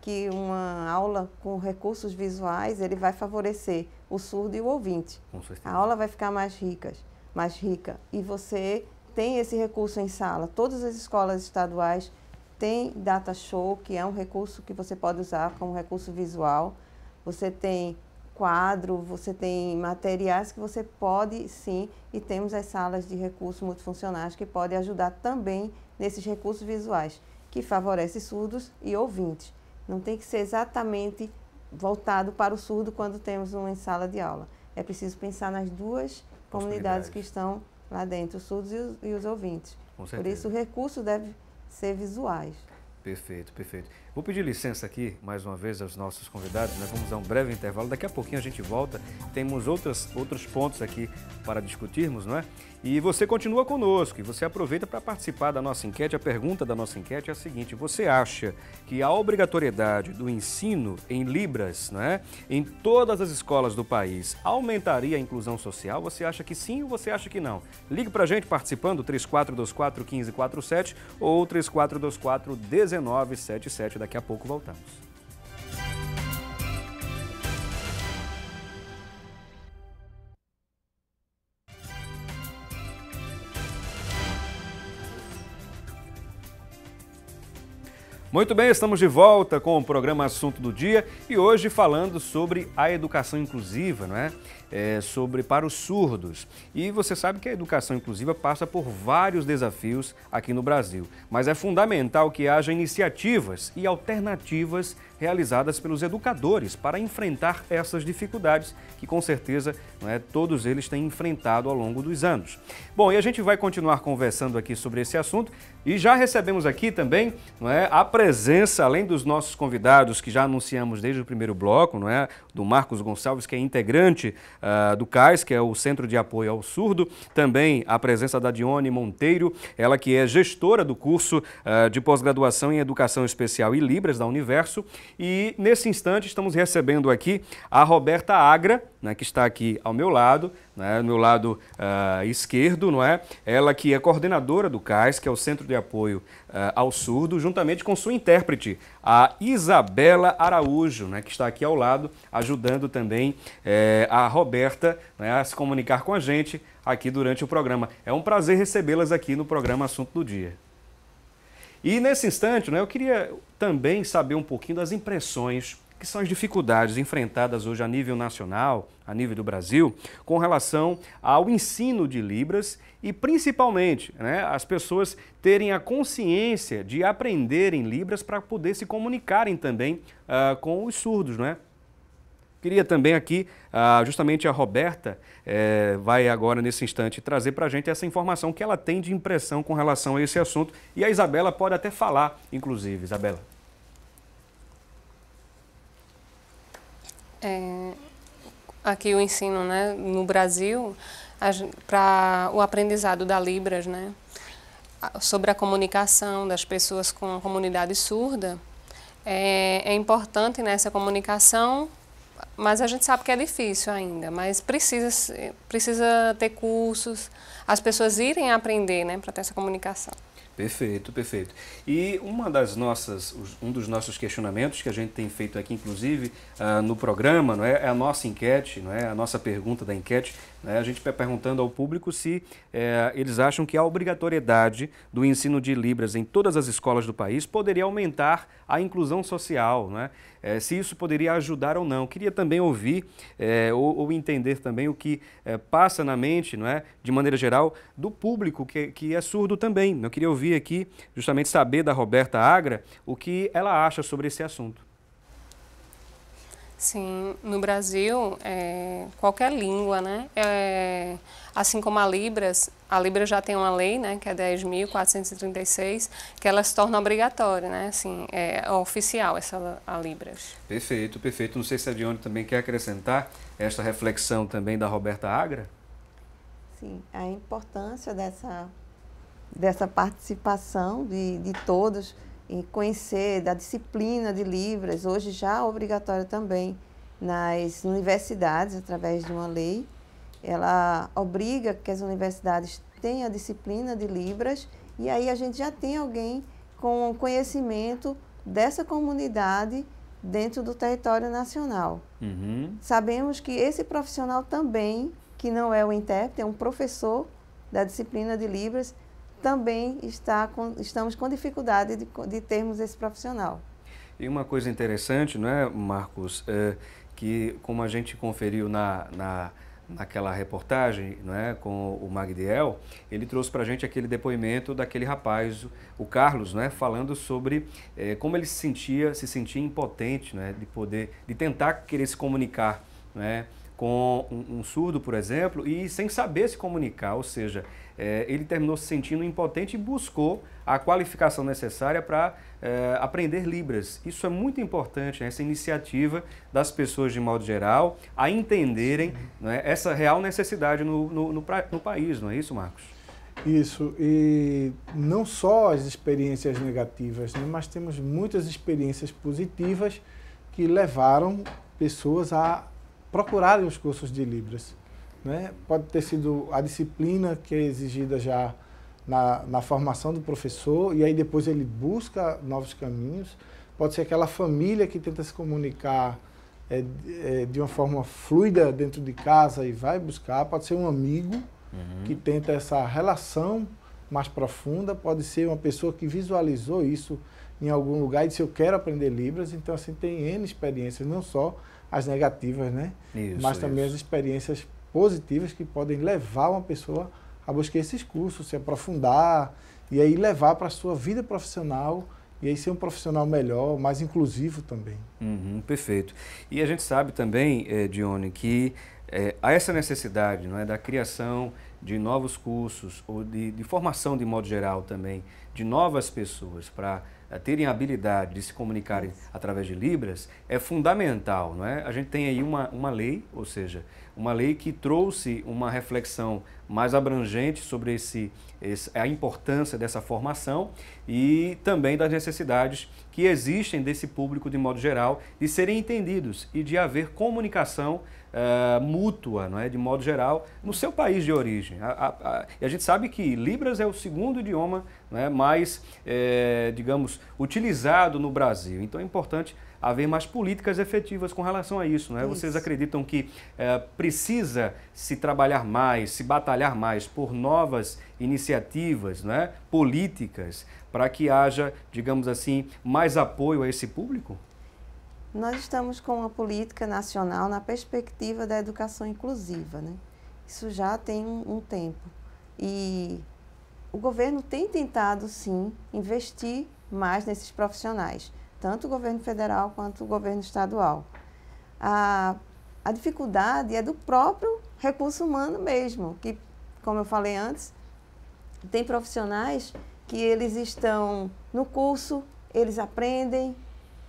que uma aula com recursos visuais ele vai favorecer o surdo e o ouvinte. Com certeza. A aula vai ficar mais rica, mais rica. E você tem esse recurso em sala. Todas as escolas estaduais tem Data Show, que é um recurso que você pode usar como recurso visual. Você tem quadro, você tem materiais que você pode sim, e temos as salas de recursos multifuncionais que podem ajudar também nesses recursos visuais, que favorece surdos e ouvintes. Não tem que ser exatamente voltado para o surdo quando temos uma sala de aula. É preciso pensar nas duas comunidades que estão lá dentro, os surdos e os, e os ouvintes. Por isso, o recurso deve ser visuais. Perfeito, perfeito. Vou pedir licença aqui, mais uma vez, aos nossos convidados. Né? Vamos dar um breve intervalo. Daqui a pouquinho a gente volta. Temos outras, outros pontos aqui para discutirmos, não é? E você continua conosco e você aproveita para participar da nossa enquete. A pergunta da nossa enquete é a seguinte: você acha que a obrigatoriedade do ensino em Libras, né, em todas as escolas do país, aumentaria a inclusão social? Você acha que sim ou você acha que não? Ligue para a gente participando 3424 1547 ou 3424 1977. Daqui a pouco voltamos. Muito bem, estamos de volta com o programa Assunto do Dia e hoje falando sobre a educação inclusiva, não é? é, sobre para os surdos. E você sabe que a educação inclusiva passa por vários desafios aqui no Brasil, mas é fundamental que haja iniciativas e alternativas realizadas pelos educadores para enfrentar essas dificuldades que com certeza é todos eles têm enfrentado ao longo dos anos. Bom, e a gente vai continuar conversando aqui sobre esse assunto e já recebemos aqui também não é, a presença, além dos nossos convidados que já anunciamos desde o primeiro bloco, não é, do Marcos Gonçalves, que é integrante uh, do CAIS, que é o Centro de Apoio ao Surdo. Também a presença da Dione Monteiro, ela que é gestora do curso uh, de pós-graduação em Educação Especial e Libras da Universo. E nesse instante estamos recebendo aqui a Roberta Agra, né, que está aqui ao meu lado, né, meu lado uh, esquerdo, não é? Ela que é coordenadora do CAIS, que é o Centro de Apoio uh, ao Surdo, juntamente com sua intérprete, a Isabela Araújo, né, que está aqui ao lado, ajudando também eh, a Roberta né, a se comunicar com a gente aqui durante o programa. É um prazer recebê-las aqui no programa Assunto do Dia. E nesse instante, né, eu queria também saber um pouquinho das impressões que são as dificuldades enfrentadas hoje a nível nacional, a nível do Brasil, com relação ao ensino de Libras e principalmente né, as pessoas terem a consciência de aprenderem Libras para poder se comunicarem também uh, com os surdos, não é? Queria também aqui, ah, justamente a Roberta eh, vai agora nesse instante trazer para a gente essa informação que ela tem de impressão com relação a esse assunto. E a Isabela pode até falar, inclusive, Isabela. É, aqui o ensino né, no Brasil, para o aprendizado da Libras, né, sobre a comunicação das pessoas com a comunidade surda, é, é importante nessa comunicação, mas a gente sabe que é difícil ainda, mas precisa, precisa ter cursos, as pessoas irem aprender né, para ter essa comunicação. Perfeito, perfeito. E uma das nossas, um dos nossos questionamentos que a gente tem feito aqui, inclusive, uh, no programa, não é? é a nossa enquete, não é? a nossa pergunta da enquete né? A gente está perguntando ao público se é, eles acham que a obrigatoriedade do ensino de Libras em todas as escolas do país poderia aumentar a inclusão social, né? É, se isso poderia ajudar ou não. Queria também ouvir é, ou, ou, entender também o que passa na mente, não é, de maneira geral, do público que, que é surdo também. Eu queria ouvir aqui, justamente saber da Roberta Agra, o que ela acha sobre esse assunto. Sim, no Brasil, é, qualquer língua, né? É, assim como a Libras, a Libras já tem uma lei, né, que é 10.436, que ela se torna obrigatória, né? Assim, é, oficial essa a Libras. Perfeito, perfeito. Não sei se a Dione também quer acrescentar esta reflexão também da Roberta Agra. Sim, a importância dessa, dessa participação de, de todos conhecer da disciplina de Libras, hoje já obrigatória também nas universidades, através de uma lei. Ela obriga que as universidades tenham a disciplina de Libras e aí a gente já tem alguém com conhecimento dessa comunidade dentro do território nacional. Uhum. Sabemos que esse profissional também, que não é o intérprete, é um professor da disciplina de Libras, também está com, estamos com dificuldade de, de, termos esse profissional. E uma coisa interessante, não é, Marcos, é, que como a gente conferiu na, na naquela reportagem é com o Magdiel, ele trouxe para a gente aquele depoimento daquele rapaz, o Carlos, é falando sobre é, como ele se sentia, se sentia impotente é de poder, de tentar querer se comunicar é com um, surdo, por exemplo, e sem saber se comunicar, ou seja, é, ele terminou se sentindo impotente e buscou a qualificação necessária para é, aprender Libras. Isso é muito importante, né? essa iniciativa das pessoas, de modo geral, a entenderem né, essa real necessidade no, no, no, no país, não é isso, Marcos? Isso, e não só as experiências negativas, né, mas temos muitas experiências positivas que levaram pessoas a procurarem os cursos de Libras. Né? Pode ter sido a disciplina que é exigida já na, na formação do professor, e aí depois ele busca novos caminhos. Pode ser aquela família que tenta se comunicar é, é, de uma forma fluida dentro de casa e vai buscar. Pode ser um amigo uhum. que tenta essa relação mais profunda. Pode ser uma pessoa que visualizou isso em algum lugar e disse: Eu quero aprender Libras. Então, assim, tem N experiências, não só as negativas, né? Isso, mas também isso. as experiências positivas que podem levar uma pessoa a buscar esses cursos, se aprofundar e aí levar para a sua vida profissional e aí ser um profissional melhor, mais inclusivo também. Uhum, perfeito. E a gente sabe também, é, Dione, que é, há essa necessidade não é, da criação de novos cursos ou de, de formação de modo geral também, de novas pessoas para terem a habilidade de se comunicarem através de Libras é fundamental. Não é? A gente tem aí uma, uma lei, ou seja, uma lei que trouxe uma reflexão mais abrangente sobre esse, esse, a importância dessa formação e também das necessidades que existem desse público, de modo geral, de serem entendidos e de haver comunicação eh, mútua, não é? de modo geral, no seu país de origem. A, a, a, e a gente sabe que Libras é o segundo idioma é? mais, é, digamos, utilizado no Brasil. Então é importante haver mais políticas efetivas com relação a isso. Não é? Isso. Vocês acreditam que é, precisa se trabalhar mais, se batalhar mais por novas iniciativas não é? políticas para que haja, digamos assim, mais apoio a esse público? Nós estamos com uma política nacional na perspectiva da educação inclusiva, né? Isso já tem um, um tempo. E o governo tem tentado, sim, investir mais nesses profissionais, tanto o governo federal quanto o governo estadual. A, a dificuldade é do próprio recurso humano mesmo, que, como eu falei antes, tem profissionais que eles estão no curso, eles aprendem,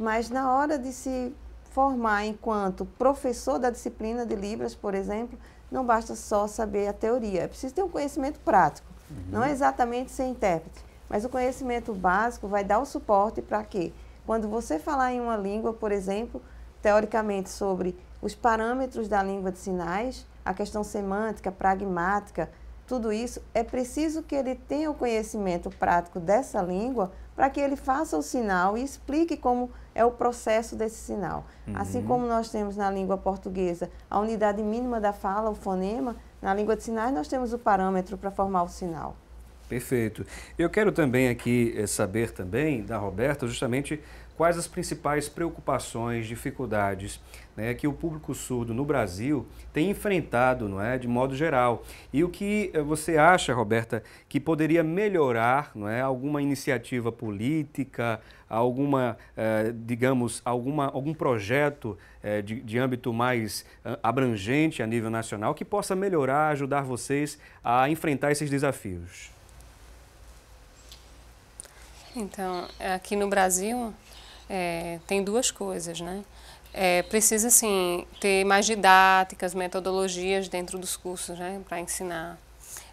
mas na hora de se formar enquanto professor da disciplina de Libras, por exemplo, não basta só saber a teoria, é preciso ter um conhecimento prático, uhum. não é uhum. exatamente ser intérprete, mas o conhecimento básico vai dar o suporte para quê? quando você falar em uma língua, por exemplo, teoricamente sobre os parâmetros da língua de sinais, a questão semântica, pragmática, tudo isso, é preciso que ele tenha o conhecimento prático dessa língua para que ele faça o sinal e explique como é o processo desse sinal. Assim uhum. Assim como nós temos na língua portuguesa a unidade mínima da fala, o fonema, na língua de sinais nós temos o parâmetro para formar o sinal. Perfeito. Eu quero também aqui eh, saber também da Roberta justamente quais as principais preocupações, dificuldades né, que o público surdo no Brasil tem enfrentado, não é, de modo geral. E o que eh, você acha, Roberta, que poderia melhorar, não é, alguma iniciativa política, alguma, eh, digamos, alguma, algum projeto eh, de, de âmbito mais abrangente a nível nacional que possa melhorar, ajudar vocês a enfrentar esses desafios? Então, aqui no Brasil, é, tem duas coisas, né? É, precisa, assim, ter mais didáticas, metodologias dentro dos cursos, né, para ensinar.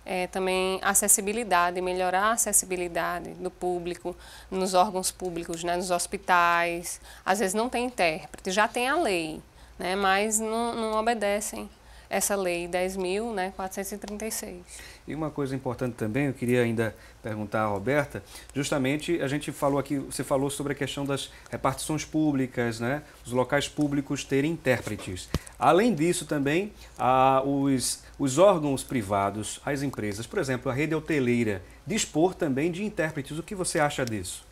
É, também acessibilidade, melhorar a acessibilidade do público nos órgãos públicos, né, nos hospitais. Às vezes não tem intérprete, já tem a lei, né, mas não, não obedecem essa lei 10.436. Né, e uma coisa importante também, eu queria ainda perguntar à Roberta, justamente a gente falou aqui, você falou sobre a questão das repartições públicas, né? os locais públicos terem intérpretes. Além disso também, a, os, os órgãos privados, as empresas, por exemplo, a rede hoteleira, dispor também de intérpretes. O que você acha disso?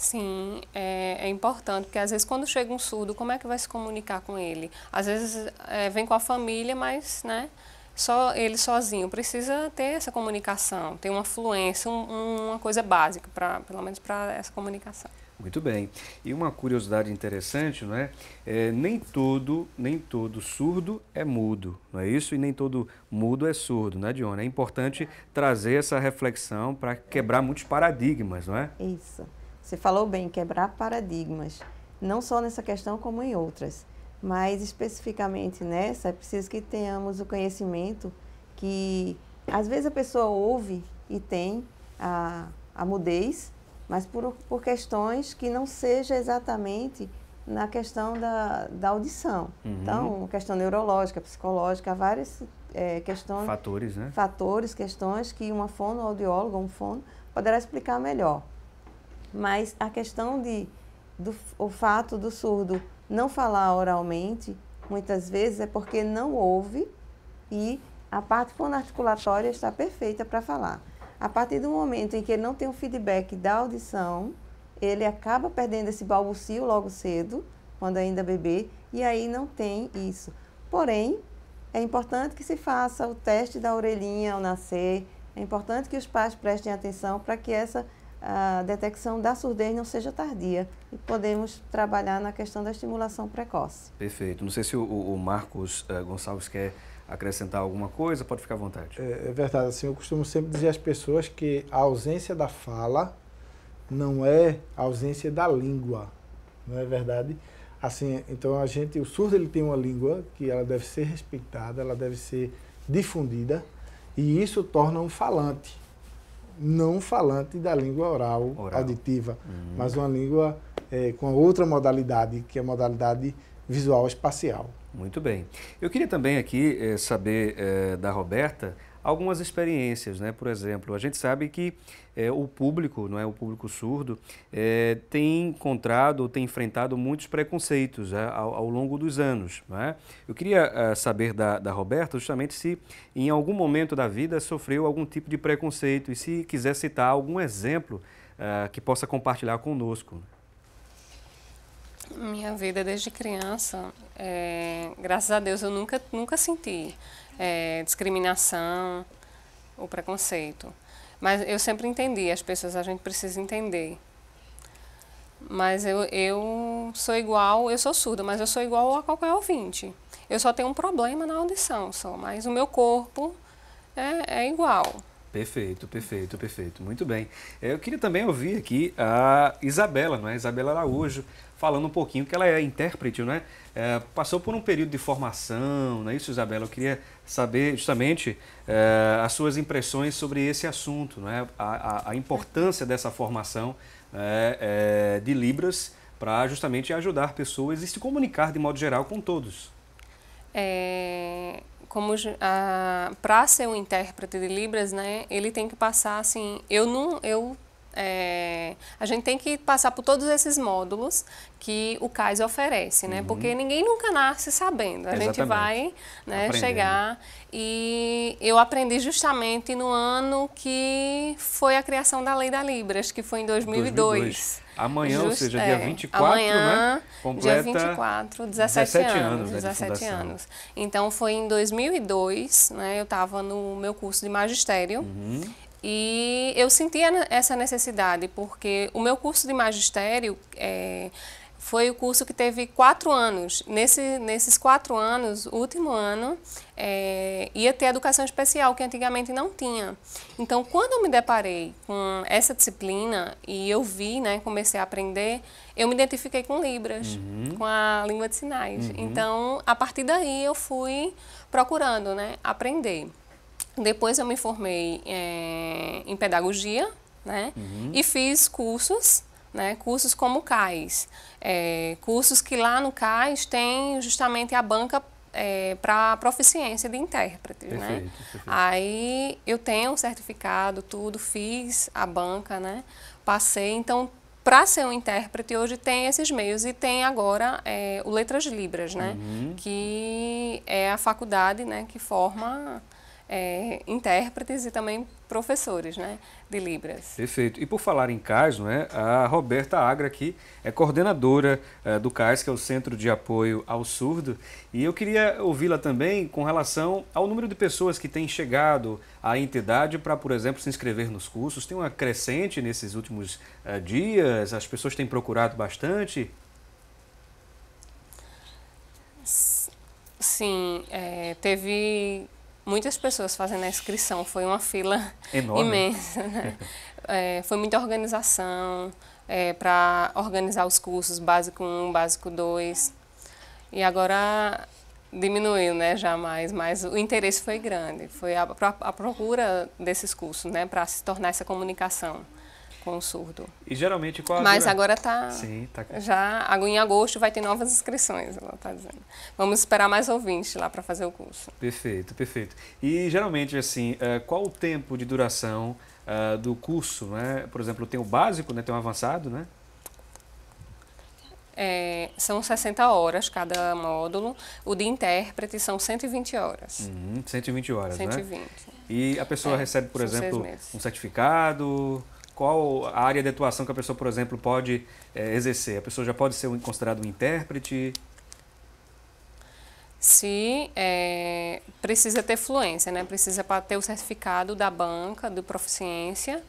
Sim, é, é, importante, porque às vezes quando chega um surdo, como é que vai se comunicar com ele? Às vezes é, vem com a família, mas né, só ele sozinho precisa ter essa comunicação, ter uma fluência, um, uma coisa básica, pra, pelo menos para essa comunicação. Muito bem. E uma curiosidade interessante, não é? é? nem todo, nem todo surdo é mudo, não é isso? E nem todo mudo é surdo, né, Dione? É importante trazer essa reflexão para quebrar muitos paradigmas, não é? Isso. Você falou bem, quebrar paradigmas, não só nessa questão como em outras, mas especificamente nessa é preciso que tenhamos o conhecimento que às vezes a pessoa ouve e tem a, a mudez, mas por, por questões que não seja exatamente na questão da, da audição. Uhum. Então, questão neurológica, psicológica, várias é, questões... Fatores, né? Fatores, questões que uma fonoaudióloga, um fono, poderá explicar melhor. Mas a questão de, do o fato do surdo não falar oralmente, muitas vezes, é porque não ouve e a parte fonarticulatória está perfeita para falar. A partir do momento em que ele não tem o feedback da audição, ele acaba perdendo esse balbucio logo cedo, quando ainda é bebê, e aí não tem isso. Porém, é importante que se faça o teste da orelhinha ao nascer, é importante que os pais prestem atenção para que essa a detecção da surdez não seja tardia e podemos trabalhar na questão da estimulação precoce. Perfeito. Não sei se o, o Marcos uh, Gonçalves quer acrescentar alguma coisa, pode ficar à vontade. É, é, verdade. Assim, eu costumo sempre dizer às pessoas que a ausência da fala não é a ausência da língua, não é verdade? Assim, então a gente, o surdo ele tem uma língua que ela deve ser respeitada, ela deve ser difundida e isso torna um falante não falante da língua oral, oral. auditiva, hum. mas uma língua é, com outra modalidade, que é a modalidade visual espacial. Muito bem. Eu queria também aqui é, saber é, da Roberta algumas experiências, né? Por exemplo, a gente sabe que é, o público, não é, o público surdo, é, tem encontrado, tem enfrentado muitos preconceitos é, ao, ao, longo dos anos. Né? Eu queria é, saber da, da Roberta justamente se em algum momento da vida sofreu algum tipo de preconceito e se quiser citar algum exemplo é, que possa compartilhar conosco. Minha vida desde criança, é, graças a Deus, eu nunca, nunca senti é, discriminação, o preconceito. Mas eu sempre entendi, as pessoas a gente precisa entender. Mas eu, eu sou igual, eu sou surda, mas eu sou igual a qualquer ouvinte. Eu só tenho um problema na audição só, mas o meu corpo é, é igual. Perfeito, perfeito, perfeito. Muito bem. Eu queria também ouvir aqui a Isabela, não é? Isabela Araújo, falando um pouquinho que ela é intérprete, não é? é passou por um período de formação, não é isso, Isabela? Eu queria saber justamente eh, as suas impressões sobre esse assunto, né? a, a, a importância dessa formação né, eh, de Libras para justamente ajudar pessoas e se comunicar de modo geral com todos. É, como para ser um intérprete de Libras, né, ele tem que passar assim, eu não, eu é, a gente tem que passar por todos esses módulos que o CAIS oferece, né? Uhum. Porque ninguém nunca nasce sabendo. A Exatamente. gente vai né, chegar. E eu aprendi justamente no ano que foi a criação da Lei da Libras, que foi em 2002. 2002. Amanhã, Just, ou seja, é, dia 24, né? amanhã, né? Completa dia 24, 17, 17 anos. né, 17 anos. Então foi em 2002, né? Eu estava no meu curso de magistério. Uhum. E eu sentia essa necessidade, porque o meu curso de magistério é, foi o curso que teve quatro anos. Nesse, nesses quatro anos, o último ano, é, ia ter educação especial, que antigamente não tinha. Então, quando eu me deparei com essa disciplina e eu vi, né, comecei a aprender, eu me identifiquei com Libras, uhum. com a língua de sinais. Uhum. Então, a partir daí, eu fui procurando né, aprender. Depois eu me formei é, em pedagogia, né? Uhum. E fiz cursos, né? Cursos como o CAIS. É, cursos que lá no CAIS tem justamente a banca é, eh, para proficiência de intérprete, né? perfeito, né? Perfeito. Aí eu tenho um certificado, tudo, fiz a banca, né? Passei, então para ser um intérprete hoje tem esses meios e tem agora é, o Letras Libras, né? Uhum. Que é a faculdade, né? Que forma é, intérpretes e também professores né, de Libras. Perfeito. E por falar em CAIS, não é, a Roberta Agra aqui é coordenadora é, do CAIS, que é o Centro de Apoio ao Surdo, e eu queria ouvi-la também com relação ao número de pessoas que têm chegado à entidade para, por exemplo, se inscrever nos cursos. Tem uma crescente nesses últimos é, dias, as pessoas têm procurado bastante. Sim, é, teve muitas pessoas fazendo a inscrição. Foi uma fila Enorme. imensa. Né? É, foi muita organização é, para organizar os cursos, básico 1, básico 2. E agora diminuiu, né, já mais, mas o interesse foi grande, foi a, a procura desses cursos, né, para se tornar essa comunicação com o surdo. E geralmente qual a Mas dura... agora está. Sim, tá. Já em agosto vai ter novas inscrições, ela está dizendo. Vamos esperar mais ouvintes lá para fazer o curso. Perfeito, perfeito. E geralmente, assim, eh, qual o tempo de duração eh, do curso? Né? Por exemplo, tem o básico, né? tem o avançado, né? É, são 60 horas cada módulo. O de intérprete são 120 horas. Uhum, 120 horas, 120. né? 120. E a pessoa é, recebe, por exemplo, um certificado, qual a área de atuação que a pessoa, por exemplo, pode é, exercer? A pessoa já pode ser considerada um intérprete? Sim, é, precisa ter fluência, né? Precisa ter o certificado da banca, do proficiência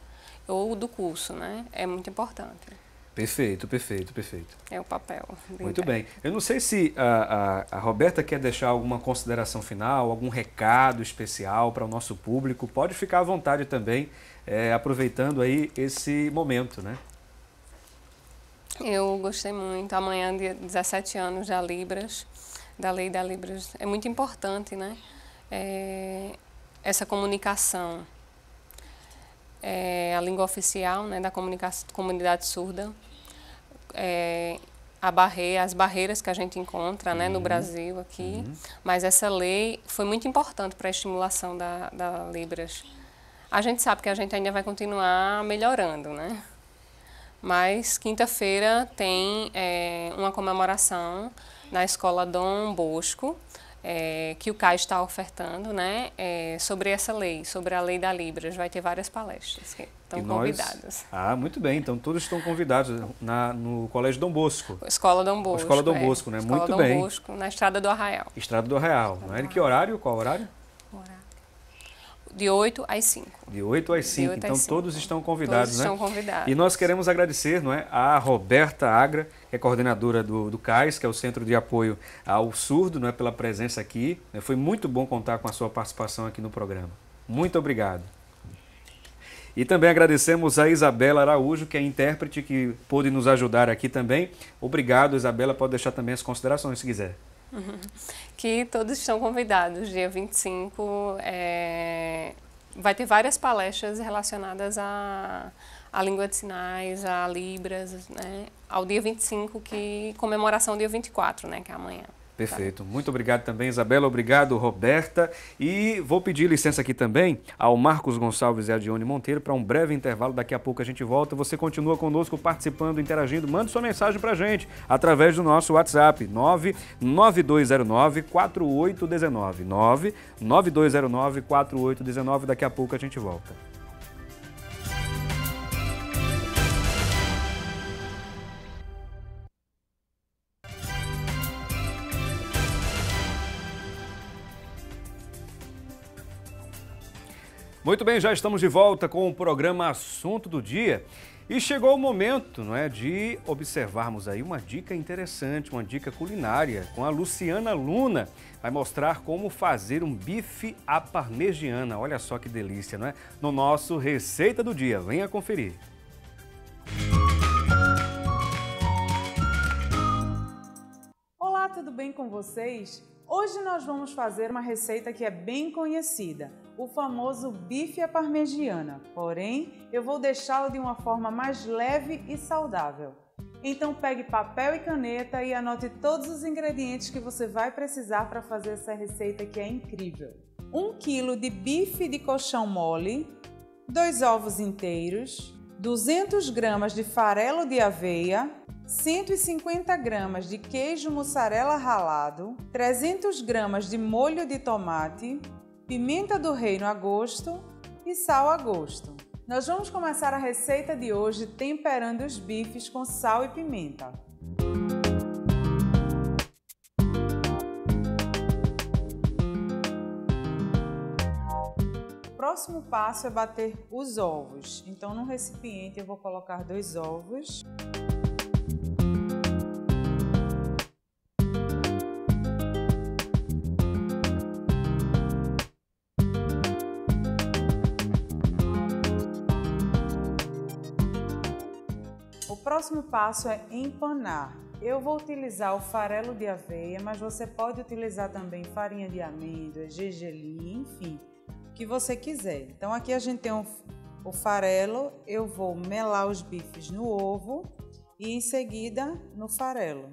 ou do curso, né? É muito importante. Perfeito, perfeito, perfeito. É o papel. Muito bem. Eu não sei se a, a, a, Roberta quer deixar alguma consideração final, algum recado especial para o nosso público. Pode ficar à vontade também é, aproveitando aí esse momento, né? Eu gostei muito. Amanhã, dia 17 anos da Libras, da Lei da Libras. É muito importante, né? É, essa comunicação. É, a língua oficial né, da comunidade surda. É, a barreira, as barreiras que a gente encontra uhum. né, no uhum. Brasil aqui. Uhum. Mas essa lei foi muito importante para a estimulação da, da Libras. A gente sabe que a gente ainda vai continuar melhorando, né? Mas quinta-feira tem é, uma comemoração na escola Dom Bosco, é, que o CAI está ofertando, né, é, sobre essa lei, sobre a lei da Libras. Vai ter várias palestras que estão e convidadas. Nós... Ah, muito bem. Então todos estão convidados na, no Colégio Dom Bosco. Escola Dom Bosco. Escola Dom é. Bosco, é. né? Escola muito Dom bem. Escola Dom Bosco, na Estrada do Arraial. Estrada do Arraial. Estrada do Arraial. Não é? Que horário? Qual horário? De 8 às 5. De 8 às 5. 8 então às 5. todos estão convidados, todos né? Estão convidados. E nós queremos agradecer não é, a Roberta Agra, que é coordenadora do, do CAIS, que é o Centro de Apoio ao Surdo, não é, pela presença aqui. É, foi muito bom contar com a sua participação aqui no programa. Muito obrigado. E também agradecemos a Isabela Araújo, que é intérprete, que pôde nos ajudar aqui também. Obrigado, Isabela. Pode deixar também as considerações, se quiser. Uhum. Que todos estão convidados. Dia 25 é, vai ter várias palestras relacionadas à a, a língua de sinais, a Libras, né? ao dia 25, que comemoração dia 24, né? que é amanhã. Perfeito. Muito obrigado também, Isabela. Obrigado, Roberta. E vou pedir licença aqui também ao Marcos Gonçalves e a Dione Monteiro para um breve intervalo. Daqui a pouco a gente volta. Você continua conosco participando, interagindo. Mande sua mensagem para a gente através do nosso WhatsApp 99209 4819. 99209 4819. Daqui a pouco a gente volta. Muito bem, já estamos de volta com o programa Assunto do Dia. E chegou o momento, não é, de observarmos aí uma dica interessante, uma dica culinária, com a Luciana Luna. Vai mostrar como fazer um bife à parmegiana. Olha só que delícia, não é? No nosso Receita do Dia. Venha conferir. Olá, tudo bem com vocês? Hoje nós vamos fazer uma receita que é bem conhecida o famoso bife à parmegiana, porém eu vou deixá-lo de uma forma mais leve e saudável. Então pegue papel e caneta e anote todos os ingredientes que você vai precisar para fazer essa receita que é incrível. 1 kg de bife de colchão mole, 2 ovos inteiros, 200 gramas de farelo de aveia, 150 gramas de queijo mussarela ralado, 300 gramas de molho de tomate, pimenta do reino a gosto e sal a gosto. Nós vamos começar a receita de hoje temperando os bifes com sal e pimenta. próximo passo é bater os ovos. Então, no recipiente, eu vou colocar dois ovos. próximo passo é empanar. Eu vou utilizar o farelo de aveia, mas você pode utilizar também farinha de amêndoa, gergelim, enfim, o que você quiser. Então aqui a gente tem um, o farelo, eu vou melar os bifes no ovo e em seguida no farelo.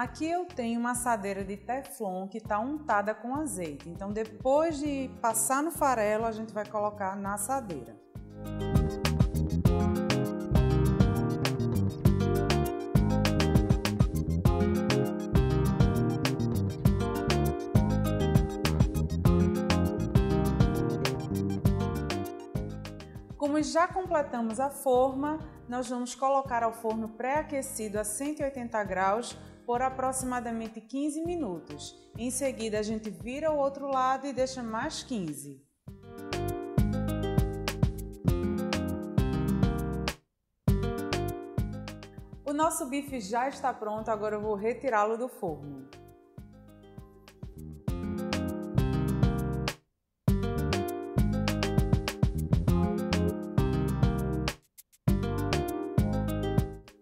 Aqui eu tenho uma assadeira de teflon que está untada com azeite. Então, depois de passar no farelo, a gente vai colocar na assadeira. Como já completamos a forma, nós vamos colocar ao forno pré-aquecido a 180 graus por aproximadamente 15 minutos. Em seguida, a gente vira o outro lado e deixa mais 15. O nosso bife já está pronto, agora eu vou retirá-lo do forno.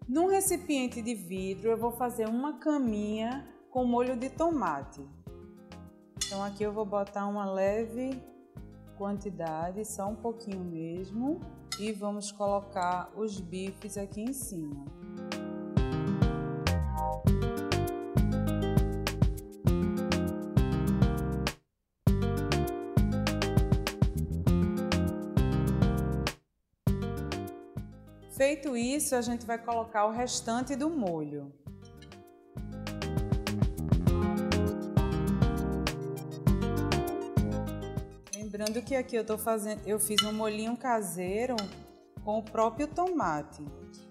Num recipiente de vidro, eu vou fazer uma caminha com molho de tomate. Então aqui eu vou botar uma leve quantidade, só um pouquinho mesmo, e vamos colocar os bifes aqui em cima. Feito isso, a gente vai colocar o restante do molho. Lembrando que aqui eu tô fazendo, eu fiz um molhinho caseiro com o próprio tomate.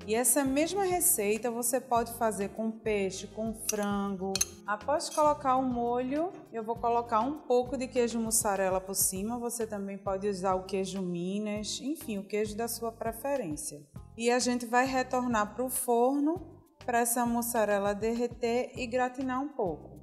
E essa mesma receita você pode fazer com peixe, com frango. Após colocar o molho, eu vou colocar um pouco de queijo mussarela por cima. Você também pode usar o queijo Minas, enfim, o queijo da sua preferência. E a gente vai retornar para o forno para essa mussarela derreter e gratinar um pouco.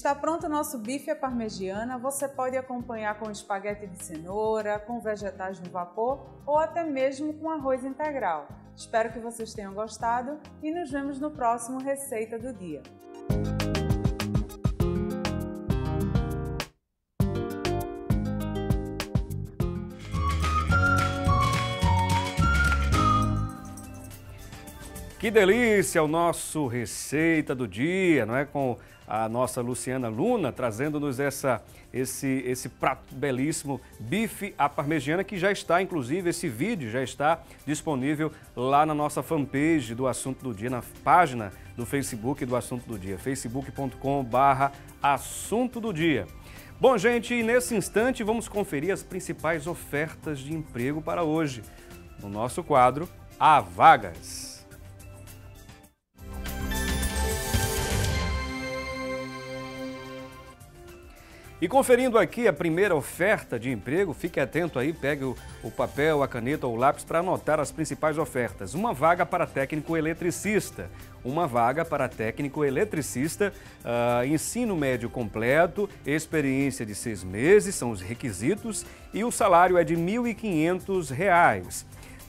Está pronto o nosso bife à parmegiana. Você pode acompanhar com espaguete de cenoura, com vegetais no vapor ou até mesmo com arroz integral. Espero que vocês tenham gostado e nos vemos no próximo Receita do Dia. Que delícia o nosso Receita do Dia, não é? Com a nossa Luciana Luna, trazendo-nos essa esse esse prato belíssimo, bife à parmegiana, que já está, inclusive, esse vídeo já está disponível lá na nossa fanpage do Assunto do Dia, na página do Facebook do Assunto do Dia, facebook.com barra Assunto do Dia. Bom, gente, nesse instante vamos conferir as principais ofertas de emprego para hoje, no nosso quadro A Vagas. E conferindo aqui a primeira oferta de emprego, fique atento aí, pegue o, o papel, a caneta ou o lápis para anotar as principais ofertas. Uma vaga para técnico eletricista, uma vaga para técnico eletricista, uh, ensino médio completo, experiência de seis meses, são os requisitos, e o salário é de R$ 1.500.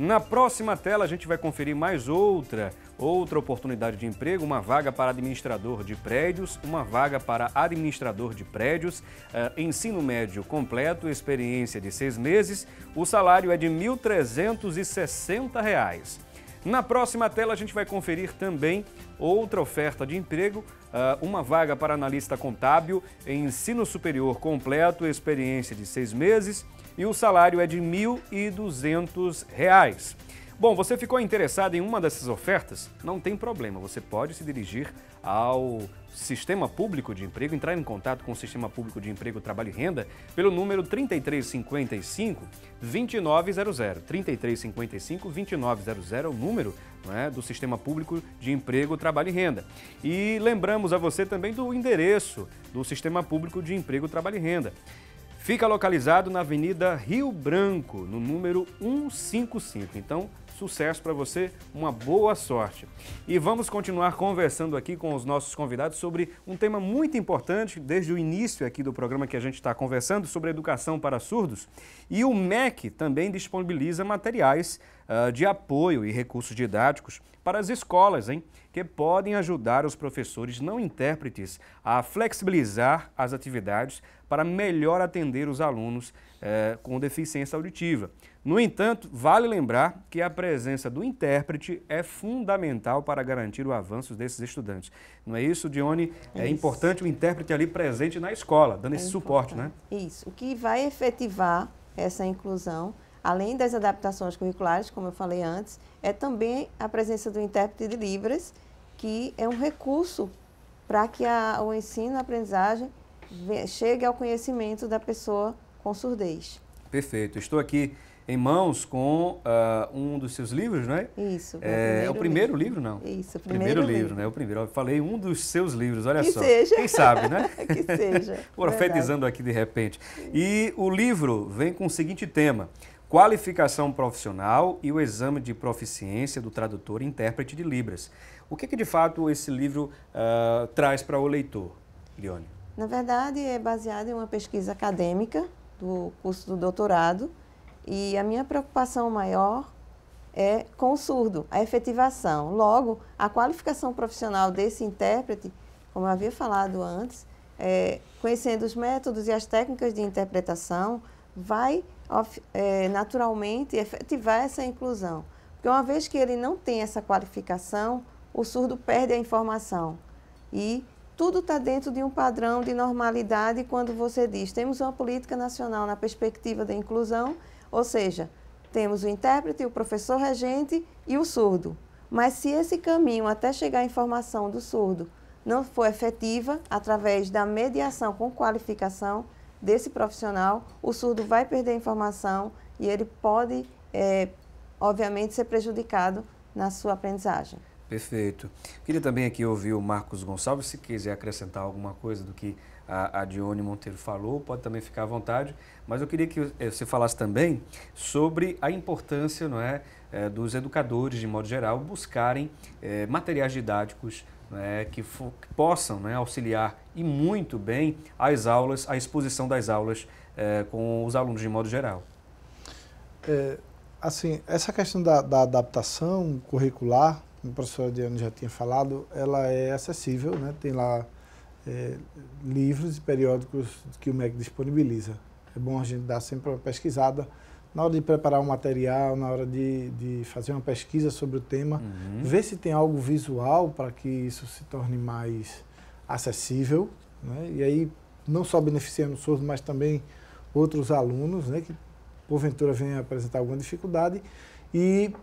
Na próxima tela a gente vai conferir mais outra, outra oportunidade de emprego, uma vaga para administrador de prédios, uma vaga para administrador de prédios, uh, ensino médio completo, experiência de seis meses, o salário é de R$ 1.360. Na próxima tela a gente vai conferir também outra oferta de emprego, eh, uma vaga para analista contábil, ensino superior completo, experiência de seis meses, e o salário é de R$ 1.200. Bom, você ficou interessado em uma dessas ofertas? Não tem problema, você pode se dirigir ao Sistema Público de Emprego, entrar em contato com o Sistema Público de Emprego, Trabalho e Renda pelo número 3355 2900. 3355 2900 é o número é, do Sistema Público de Emprego, Trabalho e Renda. E lembramos a você também do endereço do Sistema Público de Emprego, Trabalho e Renda. Fica localizado na Avenida Rio Branco, no número 155. Então, sucesso para você, uma boa sorte. E vamos continuar conversando aqui com os nossos convidados sobre um tema muito importante desde o início aqui do programa que a gente está conversando sobre educação para surdos. E o MEC também disponibiliza materiais ah, de apoio e recursos didáticos para as escolas, hein? que podem ajudar os professores não intérpretes a flexibilizar as atividades para melhor atender os alunos eh, com deficiência auditiva. No entanto, vale lembrar que a presença do intérprete é fundamental para garantir o avanço desses estudantes. Não é isso, Dione? É, é isso. importante o intérprete ali presente na escola, dando é esse importante. suporte, né? Isso. O que vai efetivar essa inclusão além das adaptações curriculares, como eu falei antes, é também a presença do intérprete de Libras, que é um recurso para que a, o ensino, a aprendizagem chegue ao conhecimento da pessoa com surdez. Perfeito. Estou aqui em mãos com uh, um dos seus livros, não é? Isso. É, é, o primeiro, é o primeiro livro. livro, não? Isso, o primeiro, primeiro livro, livro, né? O primeiro. Eu falei um dos seus livros, olha que só. Seja. Quem sabe, né? que seja. Profetizando aqui de repente. E o livro vem com o seguinte tema: qualificação profissional e o exame de proficiência do tradutor e intérprete de Libras. O que, que de fato esse livro uh, traz para o leitor, Leone? Na verdade, é baseado em uma pesquisa acadêmica do curso do doutorado e a minha preocupação maior é com o surdo, a efetivação. Logo, a qualificação profissional desse intérprete, como eu havia falado antes, é, conhecendo os métodos e as técnicas de interpretação, vai é, naturalmente efetivar essa inclusão. Porque uma vez que ele não tem essa qualificação, o surdo perde a informação. E tudo está dentro de um padrão de normalidade quando você diz temos uma política nacional na perspectiva da inclusão, ou seja, temos o intérprete, o professor regente e o surdo. Mas se esse caminho até chegar à informação do surdo não for efetiva através da mediação com qualificação, desse profissional, o surdo vai perder informação e ele pode, é, obviamente, ser prejudicado na sua aprendizagem. Perfeito. Queria também aqui ouvir o Marcos Gonçalves, se quiser acrescentar alguma coisa do que a, a Dione Monteiro falou, pode também ficar à vontade, mas eu queria que eh, você falasse também sobre a importância não é, eh, dos educadores, de modo geral, buscarem é, materiais didáticos né, que, que, possam né, auxiliar e muito bem as aulas, a exposição das aulas é, com os alunos de modo geral. É, assim, essa questão da, da adaptação curricular, a professora Diana já tinha falado, ela é acessível, né? tem lá é, livros e periódicos que o MEC disponibiliza. É bom a gente dar sempre uma pesquisada na hora de preparar um material, na hora de, de fazer uma pesquisa sobre o tema, uhum. ver se tem algo visual para que isso se torne mais acessível, né? e aí não só beneficiando o surdo, mas também outros alunos né? que porventura venham apresentar alguma dificuldade, e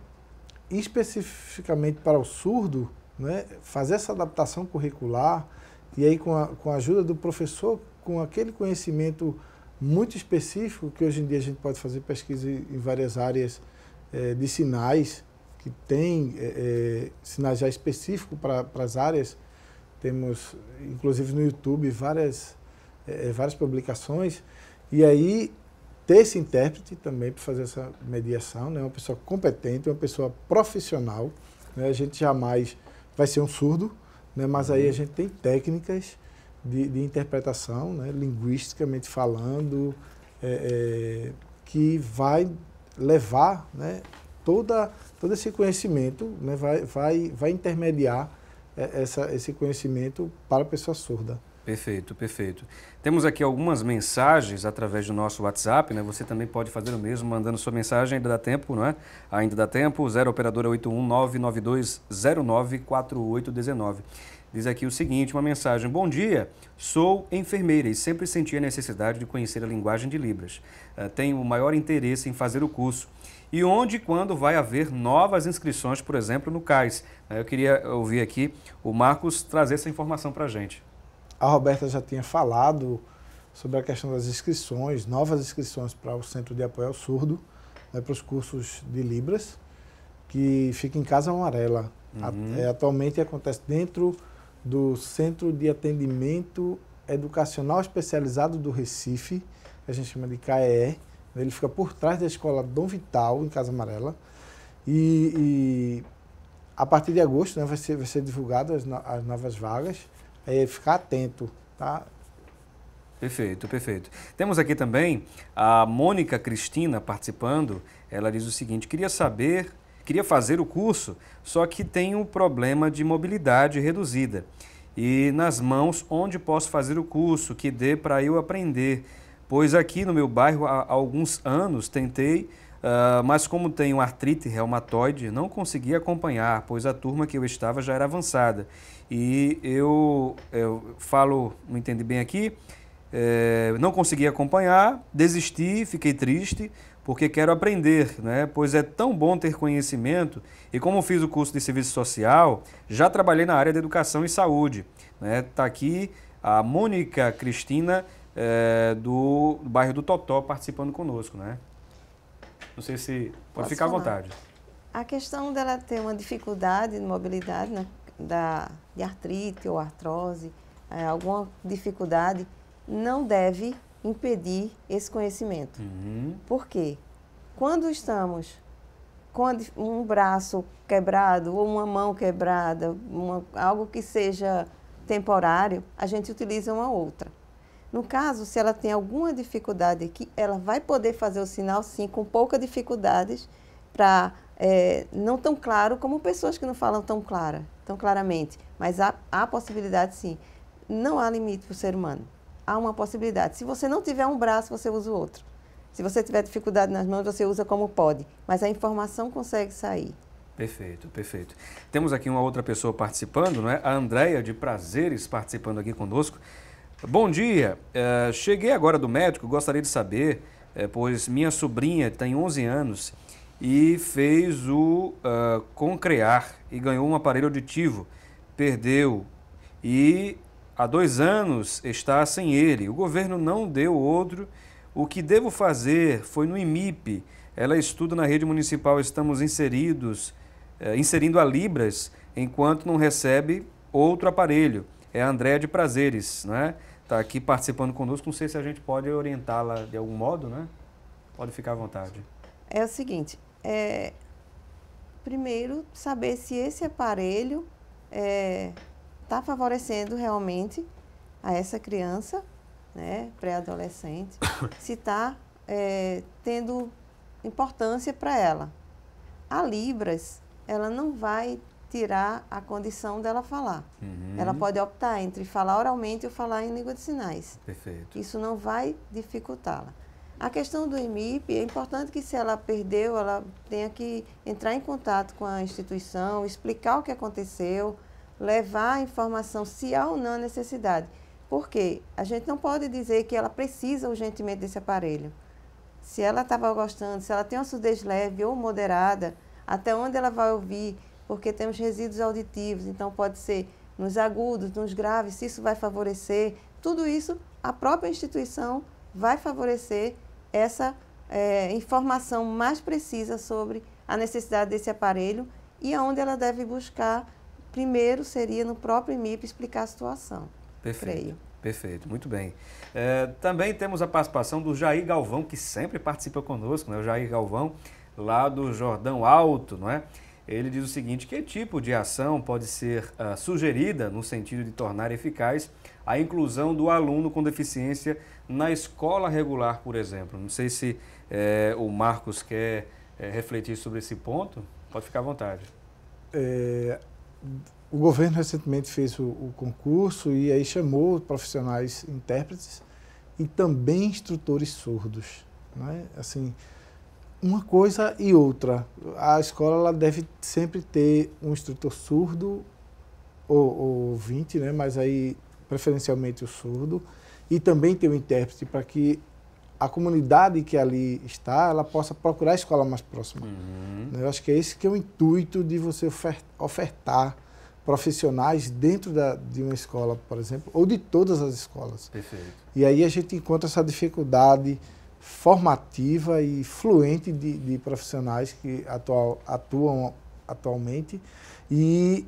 especificamente para o surdo, né? fazer essa adaptação curricular, e aí com a, com a ajuda do professor, com aquele conhecimento muito específico, que hoje em dia a gente pode fazer pesquisa em várias áreas é, de sinais, que tem é, sinais já específicos para as áreas. Temos, inclusive no YouTube, várias, é, várias publicações. E aí, ter esse intérprete também para fazer essa mediação, né? uma pessoa competente, uma pessoa profissional. Né? A gente jamais vai ser um surdo, né? mas aí a uhum. gente tem técnicas de, de interpretação, né, linguisticamente falando, é, é, que vai levar né, toda, todo esse conhecimento, né, vai, vai, vai intermediar é, essa, esse conhecimento para a pessoa surda. Perfeito, perfeito. Temos aqui algumas mensagens através do nosso WhatsApp, né? Você também pode fazer o mesmo, mandando sua mensagem, ainda dá tempo, não é? Ainda dá tempo, 0 operadora 81992094819. Diz aqui o seguinte: uma mensagem. Bom dia, sou enfermeira e sempre senti a necessidade de conhecer a linguagem de Libras. Eh, tenho o maior interesse em fazer o curso. E onde e quando vai haver novas inscrições, por exemplo, no CAIS? Eh, eu queria ouvir aqui o Marcos trazer essa informação para a gente. A Roberta já tinha falado sobre a questão das inscrições, novas inscrições para o Centro de Apoio ao Surdo, né, para os cursos de Libras, que fica em Casa Amarela. Uhum. É, atualmente acontece dentro do Centro de Atendimento Educacional Especializado do Recife, que a gente chama de CAE. Né? Ele fica por trás da escola Dom Vital, em Casa Amarela. E, e a partir de agosto né, vai ser, vai ser divulgado as, no, as novas vagas. É, ficar atento, tá? Perfeito, perfeito. Temos aqui também a Mônica Cristina participando. Ela diz o seguinte: queria saber queria fazer o curso, só que tenho um problema de mobilidade reduzida. E nas mãos onde posso fazer o curso, que dê para eu aprender. Pois aqui no meu bairro há alguns anos tentei, uh, mas como tenho artrite reumatoide, não consegui acompanhar, pois a turma que eu estava já era avançada. E eu, eu falo, não entendi bem aqui, é, não consegui acompanhar, desisti, fiquei triste, porque quero aprender, né? pois é tão bom ter conhecimento e como fiz o curso de serviço social, já trabalhei na área de educação e saúde. Está né? Tá aqui a Mônica Cristina é, eh, do, do bairro do Totó participando conosco. Né? Não sei se... Pode Posso ficar falar? à vontade. A questão dela ter uma dificuldade de mobilidade, né? da, de artrite ou artrose, é, alguma dificuldade, não deve impedir esse conhecimento. Uhum. Por quê? Quando estamos com um braço quebrado ou uma mão quebrada, uma, algo que seja temporário, a gente utiliza uma outra. No caso, se ela tem alguma dificuldade aqui, ela vai poder fazer o sinal sim, com poucas dificuldades, para é, não tão claro como pessoas que não falam tão clara, tão claramente. Mas há, há possibilidade sim. Não há limite para o ser humano há uma possibilidade. Se você não tiver um braço, você usa o outro. Se você tiver dificuldade nas mãos, você usa como pode. Mas a informação consegue sair. Perfeito, perfeito. Temos aqui uma outra pessoa participando, não é? A Andréia de Prazeres participando aqui conosco. Bom dia, é, cheguei agora do médico, gostaria de saber, é, pois minha sobrinha tem 11 anos e fez o uh, concrear e ganhou um aparelho auditivo, perdeu e Há dois anos está sem ele. O governo não deu outro. O que devo fazer foi no IMIP. Ela estuda na rede municipal. Estamos inseridos, eh, inserindo a Libras, enquanto não recebe outro aparelho. É a Andréa de Prazeres, né? Está aqui participando conosco. Não sei se a gente pode orientá-la de algum modo, né? Pode ficar à vontade. É o seguinte: é... primeiro, saber se esse aparelho é, está favorecendo realmente a essa criança, né, pré-adolescente, se está é, tendo importância para ela. A Libras, ela não vai tirar a condição dela falar. Uhum. Ela pode optar entre falar oralmente ou falar em língua de sinais. Perfeito. Isso não vai dificultá-la. A questão do MIP é importante que se ela perdeu, ela tenha que entrar em contato com a instituição, explicar o que aconteceu, levar a informação se há ou não a necessidade. Porque a gente não pode dizer que ela precisa urgentemente desse aparelho. Se ela estava gostando, se ela tem uma surdez leve ou moderada, até onde ela vai ouvir, porque temos resíduos auditivos, então pode ser nos agudos, nos graves, se isso vai favorecer. Tudo isso a própria instituição vai favorecer essa é, informação mais precisa sobre a necessidade desse aparelho e aonde ela deve buscar primeiro seria no próprio MIP explicar a situação. Perfeito. Perfeito, muito bem. É, também temos a participação do Jair Galvão, que sempre participa conosco, né? o Jair Galvão, lá do Jordão Alto, não é? Ele diz o seguinte: que tipo de ação pode ser uh, sugerida no sentido de tornar eficaz a inclusão do aluno com deficiência na escola regular, por exemplo? Não sei se é, o Marcos quer é, refletir sobre esse ponto. Pode ficar à vontade. É, o governo recentemente fez o, o, concurso e aí chamou profissionais intérpretes e também instrutores surdos. Né? Assim, uma coisa e outra. A escola ela deve sempre ter um instrutor surdo ou, ouvinte, né? mas aí preferencialmente o surdo, e também ter um intérprete para que a comunidade que ali está, ela possa procurar a escola mais próxima. Uhum. Eu acho que é esse que é o intuito de você ofertar profissionais dentro da, de uma escola, por exemplo, ou de todas as escolas. Perfeito. E aí a gente encontra essa dificuldade formativa e fluente de, de profissionais que atual, atuam atualmente e,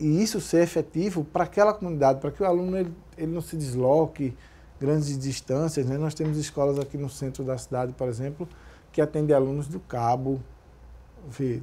e isso ser efetivo para aquela comunidade, para que o aluno ele, ele não se desloque, grandes distâncias. Né? Nós temos escolas aqui no centro da cidade, por exemplo, que atendem alunos do Cabo,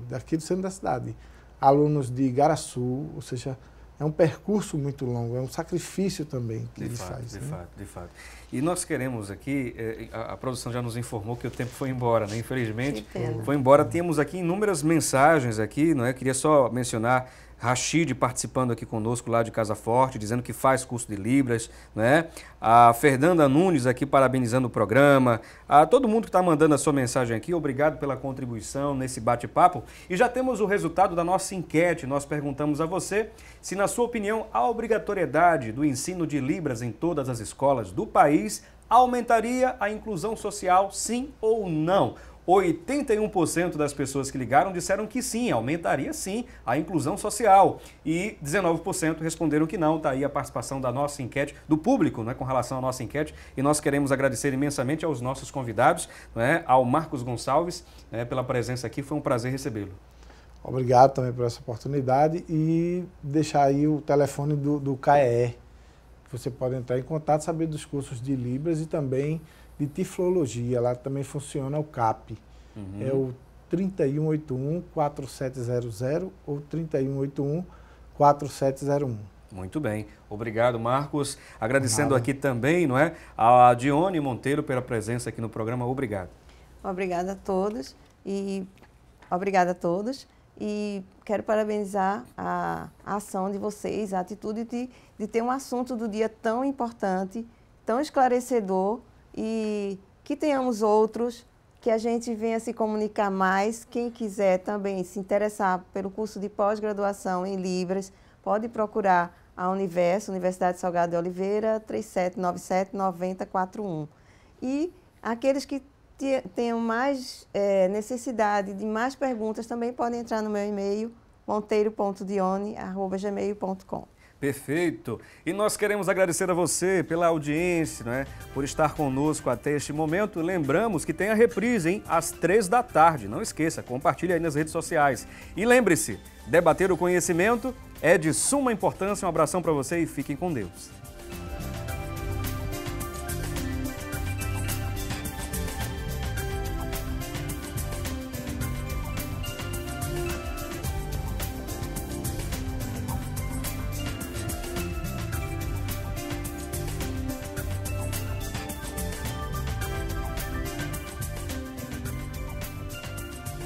daqui do centro da cidade, alunos de Igaraçu, ou seja, é um percurso muito longo, é um sacrifício também que de ele fato, faz. De né? fato, de fato. E nós queremos aqui, eh, a, produção já nos informou que o tempo foi embora, né? Infelizmente, foi embora. Temos aqui inúmeras mensagens aqui, não é? Queria só mencionar Rachid participando aqui conosco lá de Casa Forte, dizendo que faz curso de Libras, né? A Fernanda Nunes aqui parabenizando o programa. A todo mundo que está mandando a sua mensagem aqui, obrigado pela contribuição nesse bate-papo. E já temos o resultado da nossa enquete. Nós perguntamos a você se, na sua opinião, a obrigatoriedade do ensino de Libras em todas as escolas do país aumentaria a inclusão social, sim ou não? 81% das pessoas que ligaram disseram que sim, aumentaria sim a inclusão social. E 19% responderam que não. Está aí a participação da nossa enquete, do público, né, com relação à nossa enquete. E nós queremos agradecer imensamente aos nossos convidados, né, ao Marcos Gonçalves, né, pela presença aqui. Foi um prazer recebê-lo. Obrigado também por essa oportunidade e deixar aí o telefone do, do KEE. Você pode entrar em contato, saber dos cursos de Libras e também de tiflologia. Lá também funciona o CAP. Uhum. É o 3181 4700 ou 3181 4701. Muito bem. Obrigado, Marcos. Agradecendo aqui também, não é, a Dione Monteiro pela presença aqui no programa. Obrigado. Obrigada a todos e obrigada a todos e quero parabenizar a, a ação de vocês, a atitude de, de ter um assunto do dia tão importante, tão esclarecedor e que tenhamos outros, que a gente venha se comunicar mais. Quem quiser também se interessar pelo curso de pós-graduação em Libras, pode procurar a Universo, Universidade Salgado de Oliveira, 3797 9041. E aqueles que tenham mais é, necessidade de mais perguntas também podem entrar no meu e-mail monteiro.dione.gmail.com. Perfeito. E nós queremos agradecer a você pela audiência, né? por estar conosco até este momento. Lembramos que tem a reprise, hein? Às três da tarde. Não esqueça, compartilhe aí nas redes sociais. E lembre-se, debater o conhecimento é de suma importância. Um abração para você e fiquem com Deus.